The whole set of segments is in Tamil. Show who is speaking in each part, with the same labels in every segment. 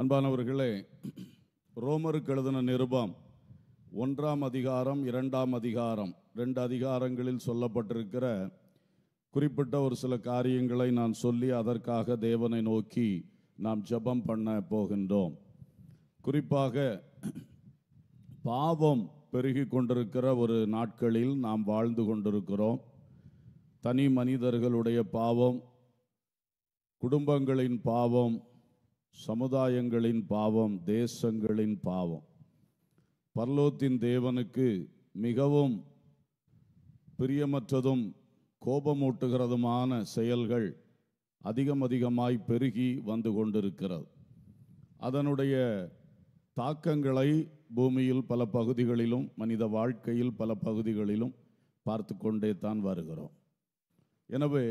Speaker 1: அன்பானவர்களே ரோமருக்கு எழுதின நிருபம் ஒன்றாம் அதிகாரம் இரண்டாம் அதிகாரம் ரெண்டு அதிகாரங்களில் சொல்லப்பட்டிருக்கிற குறிப்பிட்ட ஒரு சில காரியங்களை நான் சொல்லி அதற்காக தேவனை நோக்கி நாம் ஜபம் பண்ண போகின்றோம் குறிப்பாக பாவம் பெருகி கொண்டிருக்கிற ஒரு நாட்களில் நாம் வாழ்ந்து கொண்டிருக்கிறோம் தனி மனிதர்களுடைய பாவம் குடும்பங்களின் பாவம் சமுதாயங்களின் பாவம் தேசங்களின் பாவம் பர்லோத்தின் தேவனுக்கு மிகவும் பிரியமற்றதும் கோபமூட்டுகிறதுமான செயல்கள் அதிகம் அதிகமாய் பெருகி வந்து கொண்டிருக்கிறது அதனுடைய தாக்கங்களை பூமியில் பல பகுதிகளிலும் மனித வாழ்க்கையில் பல பகுதிகளிலும் பார்த்து கொண்டே தான் வருகிறோம் எனவே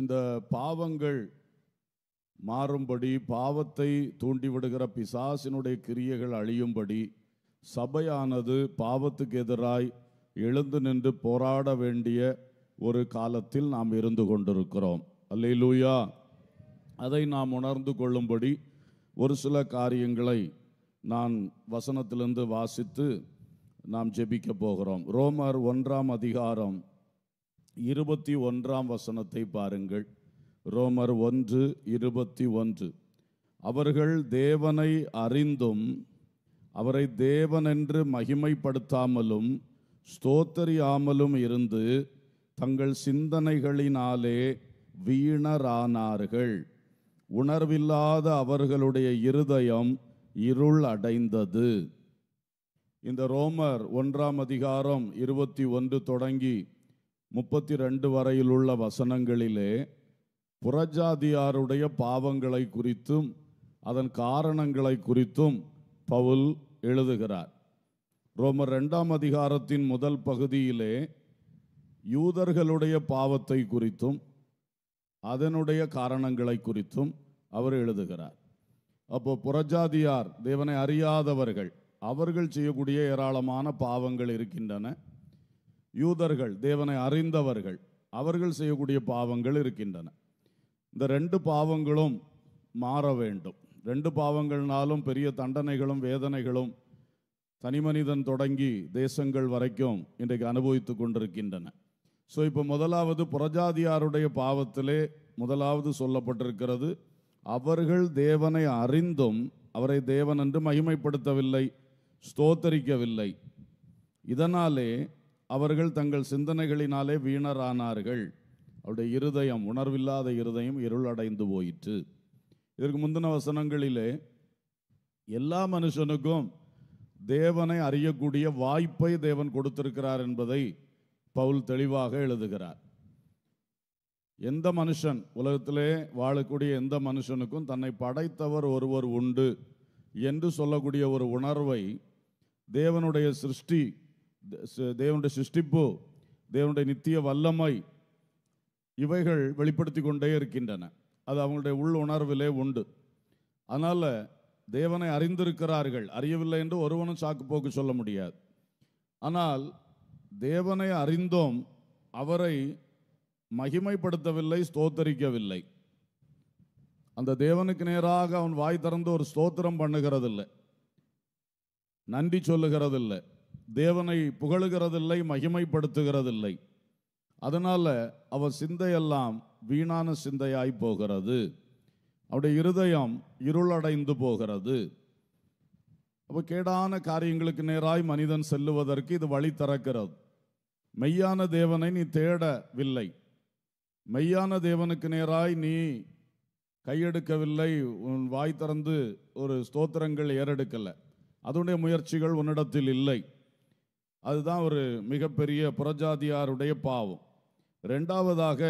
Speaker 1: இந்த பாவங்கள் மாறும்படி பாவத்தை தூண்டிவிடுகிற பிசாசினுடைய கிரியைகள் அழியும்படி சபையானது பாவத்துக்கு எதிராய் எழுந்து நின்று போராட வேண்டிய ஒரு காலத்தில் நாம் இருந்து கொண்டிருக்கிறோம் லூயா அதை நாம் உணர்ந்து கொள்ளும்படி ஒரு சில காரியங்களை நான் வசனத்திலிருந்து வாசித்து நாம் ஜெபிக்க போகிறோம் ரோமர் ஒன்றாம் அதிகாரம் இருபத்தி ஒன்றாம் வசனத்தை பாருங்கள் ரோமர் ஒன்று இருபத்தி ஒன்று அவர்கள் தேவனை அறிந்தும் அவரை தேவனென்று மகிமைப்படுத்தாமலும் ஸ்தோத்தரியாமலும் இருந்து தங்கள் சிந்தனைகளினாலே வீணரானார்கள் உணர்வில்லாத அவர்களுடைய இருதயம் இருள் அடைந்தது இந்த ரோமர் ஒன்றாம் அதிகாரம் இருபத்தி ஒன்று தொடங்கி முப்பத்தி ரெண்டு வரையிலுள்ள வசனங்களிலே புறஜாதியாருடைய பாவங்களை குறித்தும் அதன் காரணங்களை குறித்தும் பவுல் எழுதுகிறார் ரோமர் ரெண்டாம் அதிகாரத்தின் முதல் பகுதியிலே யூதர்களுடைய பாவத்தை குறித்தும் அதனுடைய காரணங்களை குறித்தும் அவர் எழுதுகிறார் அப்போ புறஜாதியார் தேவனை அறியாதவர்கள் அவர்கள் செய்யக்கூடிய ஏராளமான பாவங்கள் இருக்கின்றன யூதர்கள் தேவனை அறிந்தவர்கள் அவர்கள் செய்யக்கூடிய பாவங்கள் இருக்கின்றன இந்த ரெண்டு பாவங்களும் மாற வேண்டும் ரெண்டு பாவங்கள்னாலும் பெரிய தண்டனைகளும் வேதனைகளும் மனிதன் தொடங்கி தேசங்கள் வரைக்கும் இன்றைக்கு அனுபவித்து கொண்டிருக்கின்றன ஸோ இப்போ முதலாவது புறஜாதியாருடைய பாவத்திலே முதலாவது சொல்லப்பட்டிருக்கிறது அவர்கள் தேவனை அறிந்தும் அவரை தேவன் என்று மகிமைப்படுத்தவில்லை ஸ்தோத்தரிக்கவில்லை இதனாலே அவர்கள் தங்கள் சிந்தனைகளினாலே வீணரானார்கள் அவருடைய இருதயம் உணர்வில்லாத இருதயம் இருளடைந்து போயிற்று இதற்கு முந்தின வசனங்களிலே எல்லா மனுஷனுக்கும் தேவனை அறியக்கூடிய வாய்ப்பை தேவன் கொடுத்திருக்கிறார் என்பதை பவுல் தெளிவாக எழுதுகிறார் எந்த மனுஷன் உலகத்திலே வாழக்கூடிய எந்த மனுஷனுக்கும் தன்னை படைத்தவர் ஒருவர் உண்டு என்று சொல்லக்கூடிய ஒரு உணர்வை தேவனுடைய சிருஷ்டி தேவனுடைய சிருஷ்டிப்பு தேவனுடைய நித்திய வல்லமை இவைகள் வெளிப்படுத்தி கொண்டே இருக்கின்றன அது அவங்களுடைய உள் உணர்விலே உண்டு அதனால் தேவனை அறிந்திருக்கிறார்கள் அறியவில்லை என்று ஒருவனும் சாக்கு போக்கு சொல்ல முடியாது ஆனால் தேவனை அறிந்தோம் அவரை மகிமைப்படுத்தவில்லை ஸ்தோத்தரிக்கவில்லை அந்த தேவனுக்கு நேராக அவன் வாய் திறந்து ஒரு ஸ்தோத்திரம் பண்ணுகிறதில்லை நன்றி சொல்லுகிறதில்லை தேவனை புகழுகிறதில்லை மகிமைப்படுத்துகிறதில்லை அதனால் அவர் சிந்தையெல்லாம் வீணான சிந்தையாய் போகிறது அவருடைய இருதயம் இருளடைந்து போகிறது அப்போ கேடான காரியங்களுக்கு நேராய் மனிதன் செல்லுவதற்கு இது வழி திறக்கிறது மெய்யான தேவனை நீ தேடவில்லை மெய்யான தேவனுக்கு நேராய் நீ கையெடுக்கவில்லை உன் வாய் திறந்து ஒரு ஸ்தோத்திரங்கள் ஏறெடுக்கலை அதனுடைய முயற்சிகள் உன்னிடத்தில் இல்லை அதுதான் ஒரு மிகப்பெரிய புறஜாதியாருடைய பாவம் ரெண்டாவதாக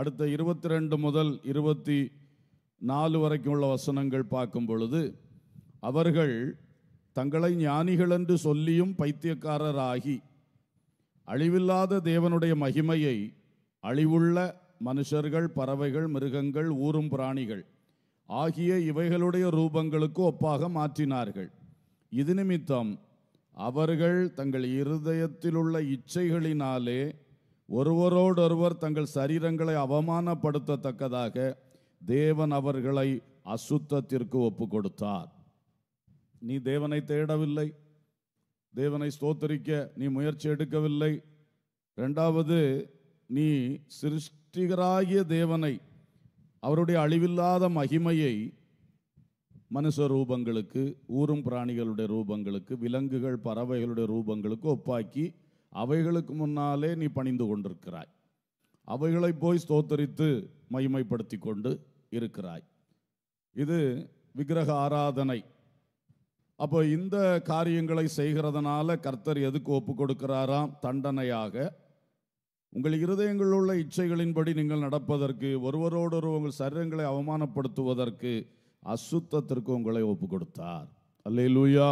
Speaker 1: அடுத்த இருபத்தி ரெண்டு முதல் இருபத்தி நாலு வரைக்கும் உள்ள வசனங்கள் பார்க்கும் பொழுது அவர்கள் தங்களை ஞானிகள் என்று சொல்லியும் பைத்தியக்காரராகி அழிவில்லாத தேவனுடைய மகிமையை அழிவுள்ள மனுஷர்கள் பறவைகள் மிருகங்கள் ஊரும் பிராணிகள் ஆகிய இவைகளுடைய ரூபங்களுக்கு ஒப்பாக மாற்றினார்கள் இது நிமித்தம் அவர்கள் தங்கள் இருதயத்திலுள்ள இச்சைகளினாலே ஒருவரோடொருவர் தங்கள் சரீரங்களை அவமானப்படுத்தத்தக்கதாக தேவன் அவர்களை அசுத்தத்திற்கு ஒப்பு கொடுத்தார் நீ தேவனை தேடவில்லை தேவனை ஸ்தோத்தரிக்க நீ முயற்சி எடுக்கவில்லை ரெண்டாவது நீ சிருஷ்டிகராகிய தேவனை அவருடைய அழிவில்லாத மகிமையை மனுஷ ரூபங்களுக்கு ஊரும் பிராணிகளுடைய ரூபங்களுக்கு விலங்குகள் பறவைகளுடைய ரூபங்களுக்கு ஒப்பாக்கி அவைகளுக்கு முன்னாலே நீ பணிந்து கொண்டிருக்கிறாய் அவைகளை போய் ஸ்தோத்தரித்து மகிமைப்படுத்தி கொண்டு இருக்கிறாய் இது விக்கிரக ஆராதனை அப்போ இந்த காரியங்களை செய்கிறதுனால கர்த்தர் எதுக்கு ஒப்பு கொடுக்கிறாராம் தண்டனையாக உங்கள் இருதயங்களில் உள்ள இச்சைகளின்படி நீங்கள் நடப்பதற்கு ஒருவரோடொரு உங்கள் சரீரங்களை அவமானப்படுத்துவதற்கு அசுத்தத்திற்கு உங்களை ஒப்பு கொடுத்தார் அல்லே லூயா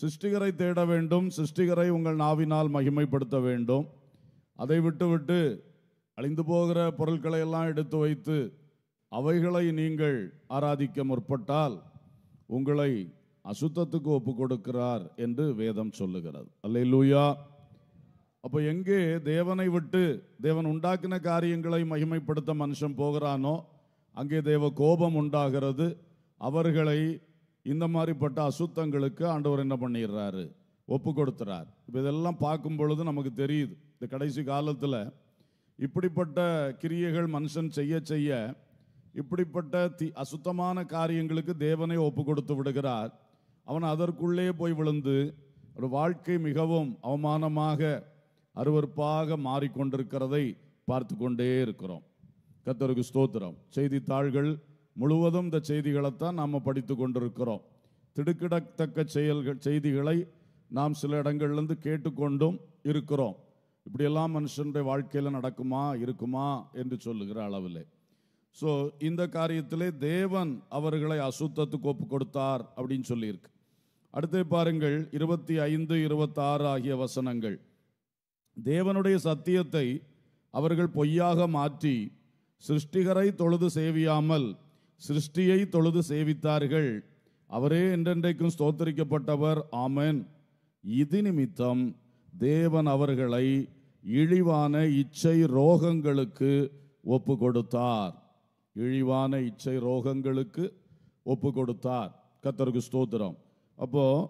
Speaker 1: சிருஷ்டிகரை தேட வேண்டும் சிருஷ்டிகரை உங்கள் நாவினால் மகிமைப்படுத்த வேண்டும் அதை விட்டுவிட்டு அழிந்து போகிற பொருட்களை எல்லாம் எடுத்து வைத்து அவைகளை நீங்கள் ஆராதிக்க முற்பட்டால் உங்களை அசுத்தத்துக்கு ஒப்பு கொடுக்கிறார் என்று வேதம் சொல்லுகிறது அல்ல லூயா அப்போ எங்கே தேவனை விட்டு தேவன் உண்டாக்கின காரியங்களை மகிமைப்படுத்த மனுஷன் போகிறானோ அங்கே தேவ கோபம் உண்டாகிறது அவர்களை இந்த மாதிரிப்பட்ட அசுத்தங்களுக்கு ஆண்டவர் என்ன பண்ணிடுறாரு ஒப்பு கொடுத்துறார் இப்போ இதெல்லாம் பார்க்கும் பொழுது நமக்கு தெரியுது இந்த கடைசி காலத்தில் இப்படிப்பட்ட கிரியைகள் மனுஷன் செய்ய செய்ய இப்படிப்பட்ட தி அசுத்தமான காரியங்களுக்கு தேவனை ஒப்பு கொடுத்து விடுகிறார் அவன் அதற்குள்ளே போய் விழுந்து ஒரு வாழ்க்கை மிகவும் அவமானமாக அருவறுப்பாக மாறிக்கொண்டிருக்கிறதை பார்த்து கொண்டே இருக்கிறோம் கத்தருக்கு ஸ்தோத்திரம் செய்தித்தாள்கள் முழுவதும் இந்த செய்திகளைத்தான் நாம் படித்து கொண்டிருக்கிறோம் திடுக்கிடத்தக்க செயல்கள் செய்திகளை நாம் சில இடங்கள்லேருந்து கேட்டுக்கொண்டும் இருக்கிறோம் இப்படியெல்லாம் மனுஷனுடைய வாழ்க்கையில் நடக்குமா இருக்குமா என்று சொல்லுகிற அளவில் ஸோ இந்த காரியத்திலே தேவன் அவர்களை அசுத்தத்துக்கு ஒப்பு கொடுத்தார் அப்படின்னு சொல்லியிருக்கு அடுத்து பாருங்கள் இருபத்தி ஐந்து இருபத்தாறு ஆகிய வசனங்கள் தேவனுடைய சத்தியத்தை அவர்கள் பொய்யாக மாற்றி சிருஷ்டிகரை தொழுது சேவியாமல் சிருஷ்டியை தொழுது சேவித்தார்கள் அவரே என்றென்றைக்கும் ஸ்தோத்தரிக்கப்பட்டவர் ஆமன் இது நிமித்தம் தேவன் அவர்களை இழிவான இச்சை ரோகங்களுக்கு ஒப்பு கொடுத்தார் இழிவான இச்சை ரோகங்களுக்கு ஒப்பு கொடுத்தார் கத்தருக்கு ஸ்தோத்திரம் அப்போது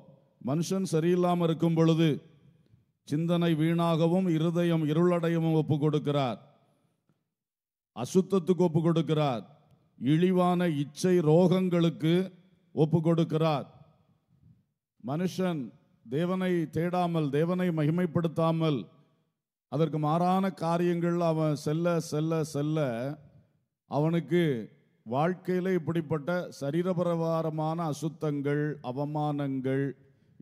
Speaker 1: மனுஷன் சரியில்லாமல் இருக்கும் பொழுது சிந்தனை வீணாகவும் இருதயம் இருளடையவும் ஒப்பு கொடுக்கிறார் அசுத்தத்துக்கு ஒப்பு கொடுக்கிறார் இழிவான இச்சை ரோகங்களுக்கு ஒப்பு கொடுக்கிறார் மனுஷன் தேவனை தேடாமல் தேவனை மகிமைப்படுத்தாமல் அதற்கு மாறான காரியங்கள் அவன் செல்ல செல்ல செல்ல அவனுக்கு வாழ்க்கையில் இப்படிப்பட்ட சரீரபரவாரமான அசுத்தங்கள் அவமானங்கள்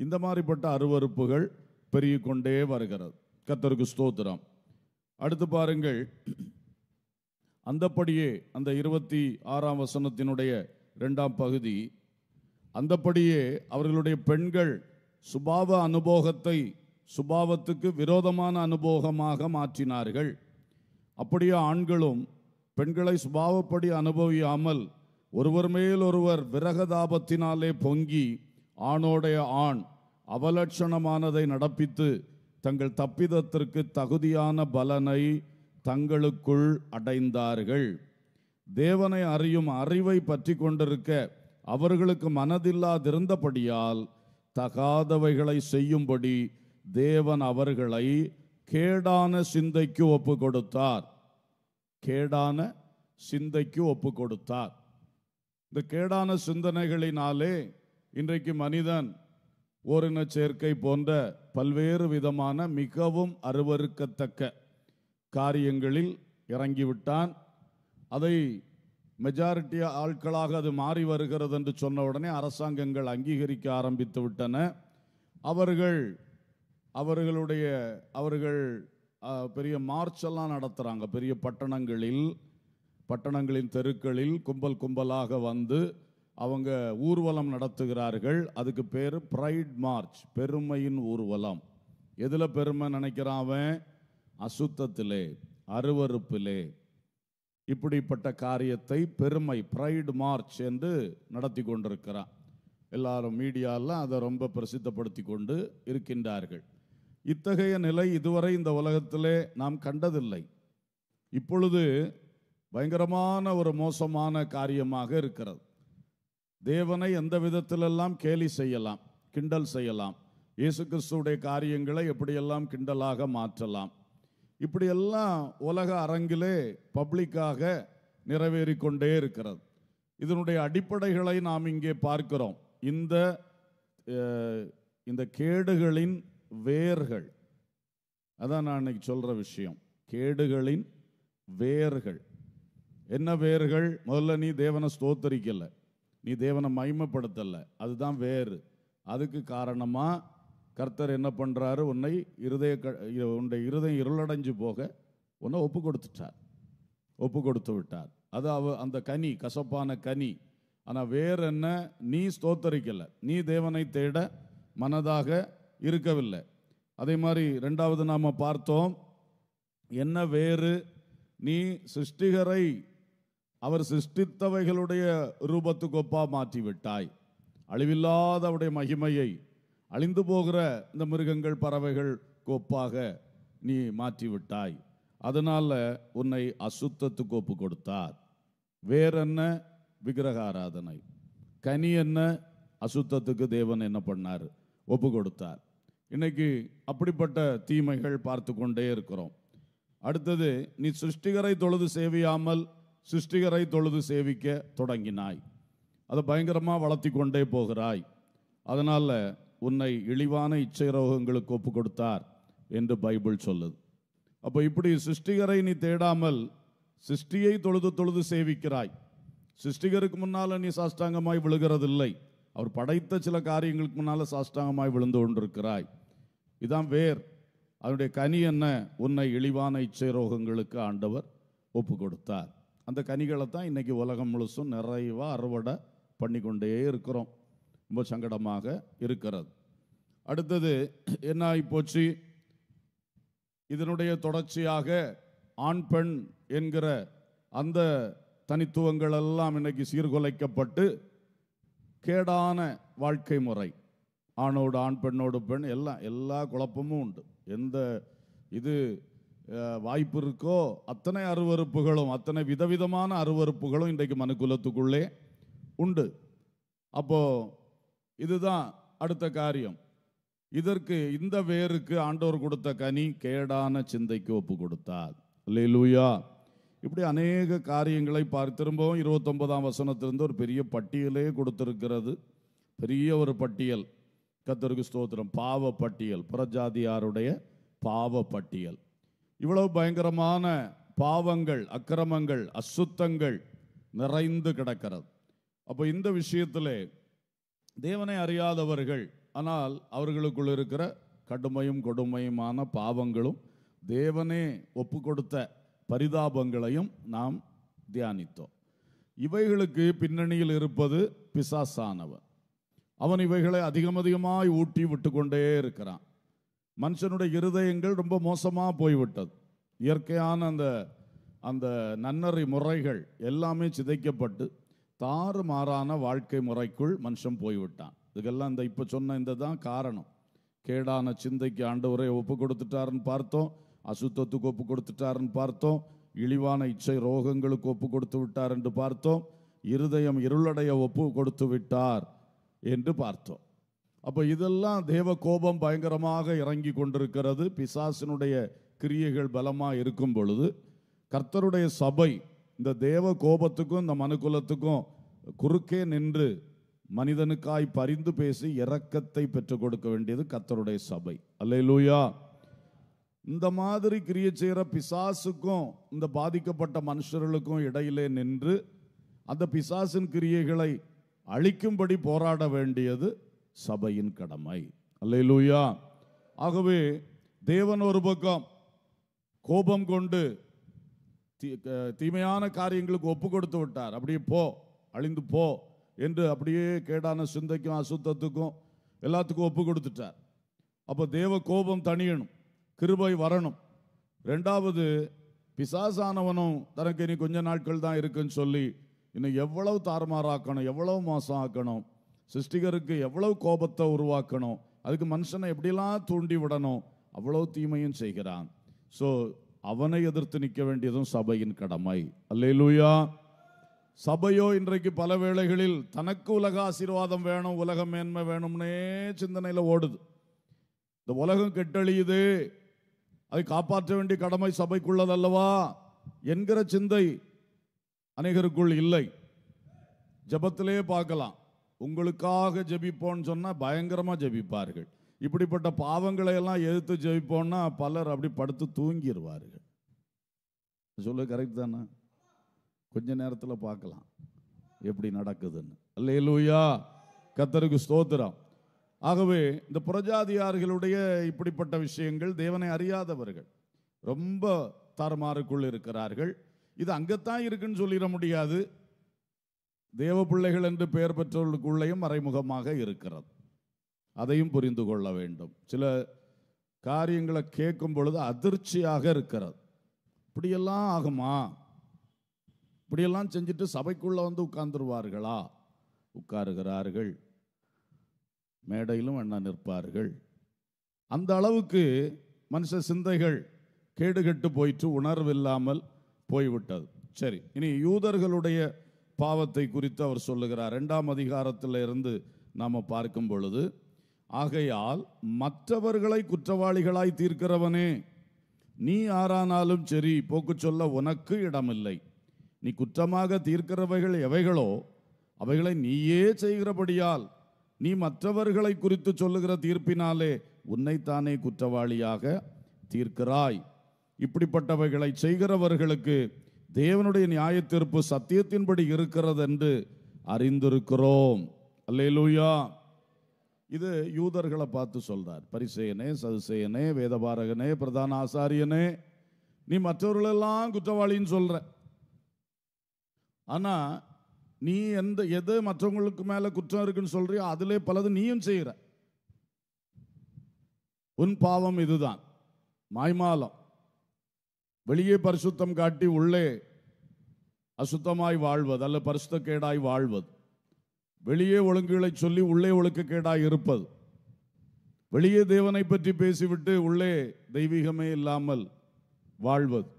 Speaker 1: இந்த மாதிரிப்பட்ட அருவறுப்புகள் பெருகிக்கொண்டே வருகிறது கத்தருக்கு ஸ்தோத்திரம் அடுத்து பாருங்கள் அந்தப்படியே அந்த இருபத்தி ஆறாம் வசனத்தினுடைய ரெண்டாம் பகுதி அந்தப்படியே அவர்களுடைய பெண்கள் சுபாவ அனுபோகத்தை சுபாவத்துக்கு விரோதமான அனுபோகமாக மாற்றினார்கள் அப்படியே ஆண்களும் பெண்களை சுபாவப்படி அனுபவியாமல் ஒருவர் மேல் ஒருவர் விரகதாபத்தினாலே பொங்கி ஆணோடைய ஆண் அவலட்சணமானதை நடப்பித்து தங்கள் தப்பிதத்திற்கு தகுதியான பலனை தங்களுக்குள் அடைந்தார்கள் தேவனை அறியும் அறிவை பற்றி கொண்டிருக்க அவர்களுக்கு மனதில்லாதிருந்தபடியால் தகாதவைகளை செய்யும்படி தேவன் அவர்களை கேடான சிந்தைக்கு ஒப்பு கொடுத்தார் கேடான சிந்தைக்கு ஒப்பு கொடுத்தார் இந்த கேடான சிந்தனைகளினாலே இன்றைக்கு மனிதன் ஓரின சேர்க்கை போன்ற பல்வேறு விதமான மிகவும் அருவறுக்கத்தக்க காரியங்களில் இறங்கிவிட்டான் அதை மெஜாரிட்டி ஆட்களாக அது மாறி வருகிறது என்று சொன்ன உடனே அரசாங்கங்கள் அங்கீகரிக்க ஆரம்பித்து விட்டன அவர்கள் அவர்களுடைய அவர்கள் பெரிய மார்ச் எல்லாம் நடத்துகிறாங்க பெரிய பட்டணங்களில் பட்டணங்களின் தெருக்களில் கும்பல் கும்பலாக வந்து அவங்க ஊர்வலம் நடத்துகிறார்கள் அதுக்கு பேர் ப்ரைட் மார்ச் பெருமையின் ஊர்வலம் எதில் பெருமை நினைக்கிறான் அவன் அசுத்தத்திலே அருவறுப்பிலே இப்படிப்பட்ட காரியத்தை பெருமை ப்ரைடு மார்ச் என்று நடத்தி கொண்டிருக்கிறான் எல்லாரும் மீடியாலாம் அதை ரொம்ப பிரசித்தப்படுத்தி கொண்டு இருக்கின்றார்கள் இத்தகைய நிலை இதுவரை இந்த உலகத்திலே நாம் கண்டதில்லை இப்பொழுது பயங்கரமான ஒரு மோசமான காரியமாக இருக்கிறது தேவனை எந்த விதத்திலெல்லாம் கேலி செய்யலாம் கிண்டல் செய்யலாம் இயேசு கிறிஸ்துடைய காரியங்களை எப்படியெல்லாம் கிண்டலாக மாற்றலாம் இப்படியெல்லாம் உலக அரங்கிலே பப்ளிக்காக நிறைவேறி கொண்டே இருக்கிறது இதனுடைய அடிப்படைகளை நாம் இங்கே பார்க்கிறோம் இந்த இந்த கேடுகளின் வேர்கள் அதான் நான் இன்னைக்கு சொல்கிற விஷயம் கேடுகளின் வேர்கள் என்ன வேர்கள் முதல்ல நீ தேவனை ஸ்தோத்தரிக்கலை நீ தேவனை மயிமைப்படுத்தலை அதுதான் வேறு அதுக்கு காரணமாக கர்த்தர் என்ன பண்ணுறாரு உன்னை இருதய க உன்னுடைய இருதயம் இருளடைஞ்சு போக உன்னை ஒப்பு கொடுத்துட்டார் ஒப்பு கொடுத்து விட்டார் அது அவ அந்த கனி கசப்பான கனி ஆனால் வேற என்ன நீ ஸ்தோத்தரிக்கலை நீ தேவனை தேட மனதாக இருக்கவில்லை அதே மாதிரி ரெண்டாவது நாம் பார்த்தோம் என்ன வேறு நீ சிருஷ்டிகரை அவர் சிருஷ்டித்தவைகளுடைய ரூபத்துக்கு ஒப்பாக மாற்றி விட்டாய் அழிவில்லாதவுடைய மகிமையை அழிந்து போகிற இந்த மிருகங்கள் பறவைகள் கோப்பாக நீ மாற்றிவிட்டாய் அதனால் உன்னை அசுத்தத்துக்கு ஒப்பு கொடுத்தார் வேறென்ன விக்கிரக ஆராதனை கனி என்ன அசுத்தத்துக்கு தேவன் என்ன பண்ணார் ஒப்பு கொடுத்தார் இன்னைக்கு அப்படிப்பட்ட தீமைகள் பார்த்து கொண்டே இருக்கிறோம் அடுத்தது நீ சிருஷ்டிகரை தொழுது சேவியாமல் சிருஷ்டிகரை தொழுது சேவிக்க தொடங்கினாய் அதை பயங்கரமாக வளர்த்தி கொண்டே போகிறாய் அதனால் உன்னை இழிவான இச்சை ரோகங்களுக்கு ஒப்பு கொடுத்தார் என்று பைபிள் சொல்லுது அப்போ இப்படி சிருஷ்டிகரை நீ தேடாமல் சிருஷ்டியை தொழுது தொழுது சேவிக்கிறாய் சிருஷ்டிகருக்கு முன்னால் நீ சாஷ்டாங்கமாய் விழுகிறதில்லை அவர் படைத்த சில காரியங்களுக்கு முன்னால் சாஷ்டாங்கமாய் விழுந்து கொண்டிருக்கிறாய் இதான் வேர் அதனுடைய கனி என்ன உன்னை இழிவான இச்சை ரோகங்களுக்கு ஆண்டவர் ஒப்பு கொடுத்தார் அந்த கனிகளை தான் இன்றைக்கி உலகம் முழுசும் நிறைவாக அறுவடை பண்ணி கொண்டே இருக்கிறோம் ரொம்ப சங்கடமாக இருக்கிறது அடுத்தது என்ன ஆகிப்போச்சு இதனுடைய தொடர்ச்சியாக ஆண் பெண் என்கிற அந்த தனித்துவங்கள் எல்லாம் இன்னைக்கு சீர்குலைக்கப்பட்டு கேடான வாழ்க்கை முறை ஆணோடு ஆண் பெண்ணோடு பெண் எல்லாம் எல்லா குழப்பமும் உண்டு எந்த இது வாய்ப்பு இருக்கோ அத்தனை அருவறுப்புகளும் அத்தனை விதவிதமான அருவறுப்புகளும் இன்றைக்கு மனுக்குலத்துக்குள்ளே உண்டு அப்போது இதுதான் அடுத்த காரியம் இதற்கு இந்த வேருக்கு ஆண்டவர் கொடுத்த கனி கேடான சிந்தைக்கு ஒப்பு கொடுத்தார் லூயா இப்படி அநேக காரியங்களை பார்த்து திரும்பவும் இருபத்தொன்பதாம் வசனத்திலிருந்து ஒரு பெரிய பட்டியலே கொடுத்திருக்கிறது பெரிய ஒரு பட்டியல் கத்தருக்கு ஸ்தோத்திரம் பாவ பட்டியல் புறஜாதியாருடைய பாவ பட்டியல் இவ்வளவு பயங்கரமான பாவங்கள் அக்கிரமங்கள் அசுத்தங்கள் நிறைந்து கிடக்கிறது அப்போ இந்த விஷயத்தில் தேவனை அறியாதவர்கள் ஆனால் அவர்களுக்குள் இருக்கிற கடுமையும் கொடுமையுமான பாவங்களும் தேவனே ஒப்பு கொடுத்த பரிதாபங்களையும் நாம் தியானித்தோம் இவைகளுக்கு பின்னணியில் இருப்பது பிசாசானவன் அவன் இவைகளை அதிகம் அதிகமாய் ஊட்டி விட்டு கொண்டே இருக்கிறான் மனுஷனுடைய இருதயங்கள் ரொம்ப மோசமாக போய்விட்டது இயற்கையான அந்த அந்த நன்னறி முறைகள் எல்லாமே சிதைக்கப்பட்டு தாறுமாறான வாழ்க்கை முறைக்குள் மனுஷன் போய்விட்டான் இதுக்கெல்லாம் இந்த இப்போ சொன்ன இந்த தான் காரணம் கேடான சிந்தைக்கு ஆண்டவரை ஒப்பு கொடுத்துட்டாருன்னு பார்த்தோம் அசுத்தத்துக்கு ஒப்பு கொடுத்துட்டாருன்னு பார்த்தோம் இழிவான இச்சை ரோகங்களுக்கு ஒப்பு கொடுத்து விட்டார் என்று பார்த்தோம் இருதயம் இருளடைய ஒப்பு கொடுத்து விட்டார் என்று பார்த்தோம் அப்போ இதெல்லாம் தேவ கோபம் பயங்கரமாக இறங்கி கொண்டிருக்கிறது பிசாசினுடைய கிரியைகள் பலமாக இருக்கும் பொழுது கர்த்தருடைய சபை இந்த தேவ கோபத்துக்கும் இந்த மனுக்குலத்துக்கும் குறுக்கே நின்று மனிதனுக்காய் பரிந்து பேசி இரக்கத்தை பெற்றுக் கொடுக்க வேண்டியது கத்தருடைய சபை அல்லே லூயா இந்த மாதிரி கிரியை செய்கிற பிசாசுக்கும் இந்த பாதிக்கப்பட்ட மனுஷர்களுக்கும் இடையிலே நின்று அந்த பிசாசின் கிரியைகளை அழிக்கும்படி போராட வேண்டியது சபையின் கடமை அல்லே லூயா ஆகவே தேவன் ஒரு பக்கம் கோபம் கொண்டு தீ தீமையான காரியங்களுக்கு ஒப்பு கொடுத்து விட்டார் அப்படியே போ அழிந்து போ என்று அப்படியே கேடான சிந்தைக்கும் அசுத்தத்துக்கும் எல்லாத்துக்கும் ஒப்பு கொடுத்துட்டார் அப்போ தேவ கோபம் தணியணும் கிருபை வரணும் ரெண்டாவது பிசாசானவனும் தனக்கு இனி கொஞ்ச நாட்கள் தான் இருக்குன்னு சொல்லி இன்னும் எவ்வளவு தாறுமாறாக்கணும் எவ்வளவு மோசம் ஆக்கணும் சிருஷ்டிகருக்கு எவ்வளவு கோபத்தை உருவாக்கணும் அதுக்கு மனுஷனை எப்படிலாம் தூண்டி விடணும் அவ்வளோ தீமையும் செய்கிறான் ஸோ அவனை எதிர்த்து நிற்க வேண்டியதும் சபையின் கடமை அல்லையிலூயா சபையோ இன்றைக்கு பல வேளைகளில் தனக்கு உலக ஆசீர்வாதம் வேணும் உலக மேன்மை வேணும்னே சிந்தனையில் ஓடுது இந்த உலகம் கெட்டழியுது அதை காப்பாற்ற வேண்டிய கடமை சபைக்குள்ளதல்லவா என்கிற சிந்தை அநேகருக்குள் இல்லை ஜபத்திலே பார்க்கலாம் உங்களுக்காக ஜபிப்போன்னு சொன்னால் பயங்கரமாக ஜபிப்பார்கள் இப்படிப்பட்ட பாவங்களை எல்லாம் எதிர்த்து ஜெயிப்போம்னா பலர் அப்படி படுத்து தூங்கிடுவார்கள் சொல்லு கரெக்ட் தானே கொஞ்ச நேரத்தில் பார்க்கலாம் எப்படி நடக்குதுன்னு அல்லையே லூயா கத்தருக்கு ஸ்தோத்திரம் ஆகவே இந்த புரஜாதியார்களுடைய இப்படிப்பட்ட விஷயங்கள் தேவனை அறியாதவர்கள் ரொம்ப தாறுமாறுக்குள் இருக்கிறார்கள் இது அங்கத்தான் இருக்குன்னு சொல்லிட முடியாது தேவ பிள்ளைகள் என்று பெயர் பெற்றவர்களுக்குள்ளேயும் மறைமுகமாக இருக்கிறது அதையும் புரிந்து கொள்ள வேண்டும் சில காரியங்களை கேட்கும் பொழுது அதிர்ச்சியாக இருக்கிறது இப்படியெல்லாம் ஆகுமா இப்படியெல்லாம் செஞ்சுட்டு சபைக்குள்ளே வந்து உட்கார்ந்துருவார்களா உட்காருகிறார்கள் மேடையிலும் அண்ணா நிற்பார்கள் அந்த அளவுக்கு மனுஷ சிந்தைகள் கேடுகட்டு போயிட்டு உணர்வில்லாமல் போய்விட்டது சரி இனி யூதர்களுடைய பாவத்தை குறித்து அவர் சொல்லுகிறார் ரெண்டாம் அதிகாரத்தில் இருந்து நாம் பார்க்கும் பொழுது ஆகையால் மற்றவர்களை குற்றவாளிகளாய் தீர்க்கிறவனே நீ ஆறானாலும் சரி போக்கு சொல்ல உனக்கு இடமில்லை நீ குற்றமாக தீர்க்கிறவைகள் எவைகளோ அவைகளை நீயே செய்கிறபடியால் நீ மற்றவர்களை குறித்து சொல்லுகிற தீர்ப்பினாலே உன்னைத்தானே குற்றவாளியாக தீர்க்கிறாய் இப்படிப்பட்டவைகளை செய்கிறவர்களுக்கு தேவனுடைய நியாயத்தீர்ப்பு சத்தியத்தின்படி இருக்கிறது என்று அறிந்திருக்கிறோம் அல்லேலூயா இது யூதர்களை பார்த்து சொல்றார் பரிசெயனே சதுசெயனே வேதபாரகனே பிரதான ஆசாரியனே நீ மற்றவர்களெல்லாம் குற்றவாளின்னு சொல்ற ஆனா நீ எந்த எது மற்றவங்களுக்கு மேல குற்றம் இருக்குன்னு சொல்றியோ அதிலே பலது நீயும் செய்கிற உன் பாவம் இதுதான் மாய்மாலம் வெளியே பரிசுத்தம் காட்டி உள்ளே அசுத்தமாய் வாழ்வது அல்ல பரிசுத்தக்கேடாய் வாழ்வது வெளியே ஒழுங்குகளை சொல்லி உள்ளே ஒழுக்கக்கேடாக இருப்பது வெளியே தேவனை பற்றி பேசிவிட்டு உள்ளே தெய்வீகமே இல்லாமல் வாழ்வது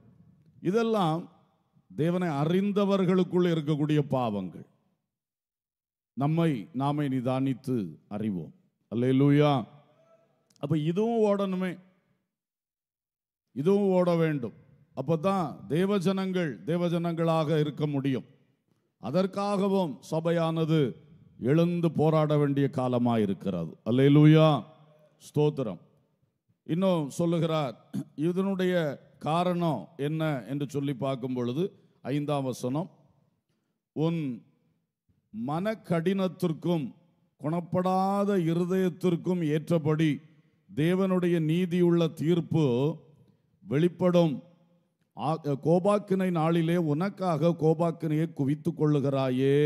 Speaker 1: இதெல்லாம் தேவனை அறிந்தவர்களுக்குள் இருக்கக்கூடிய பாவங்கள் நம்மை நாமே நிதானித்து அறிவோம் அல்லே லூயா அப்போ இதுவும் ஓடணுமே இதுவும் ஓட வேண்டும் அப்பதான் தேவஜனங்கள் தேவஜனங்களாக இருக்க முடியும் அதற்காகவும் சபையானது எழுந்து போராட வேண்டிய காலமாக இருக்கிறது அல்லையிலூயா ஸ்தோத்திரம் இன்னும் சொல்லுகிறார் இதனுடைய காரணம் என்ன என்று சொல்லி பார்க்கும் பொழுது ஐந்தாம் வசனம் உன் மன கடினத்திற்கும் குணப்படாத இருதயத்திற்கும் ஏற்றபடி தேவனுடைய நீதியுள்ள தீர்ப்பு வெளிப்படும் கோபாக்கினை நாளிலே உனக்காக கோபாக்கினையை குவித்து கொள்ளுகிறாயே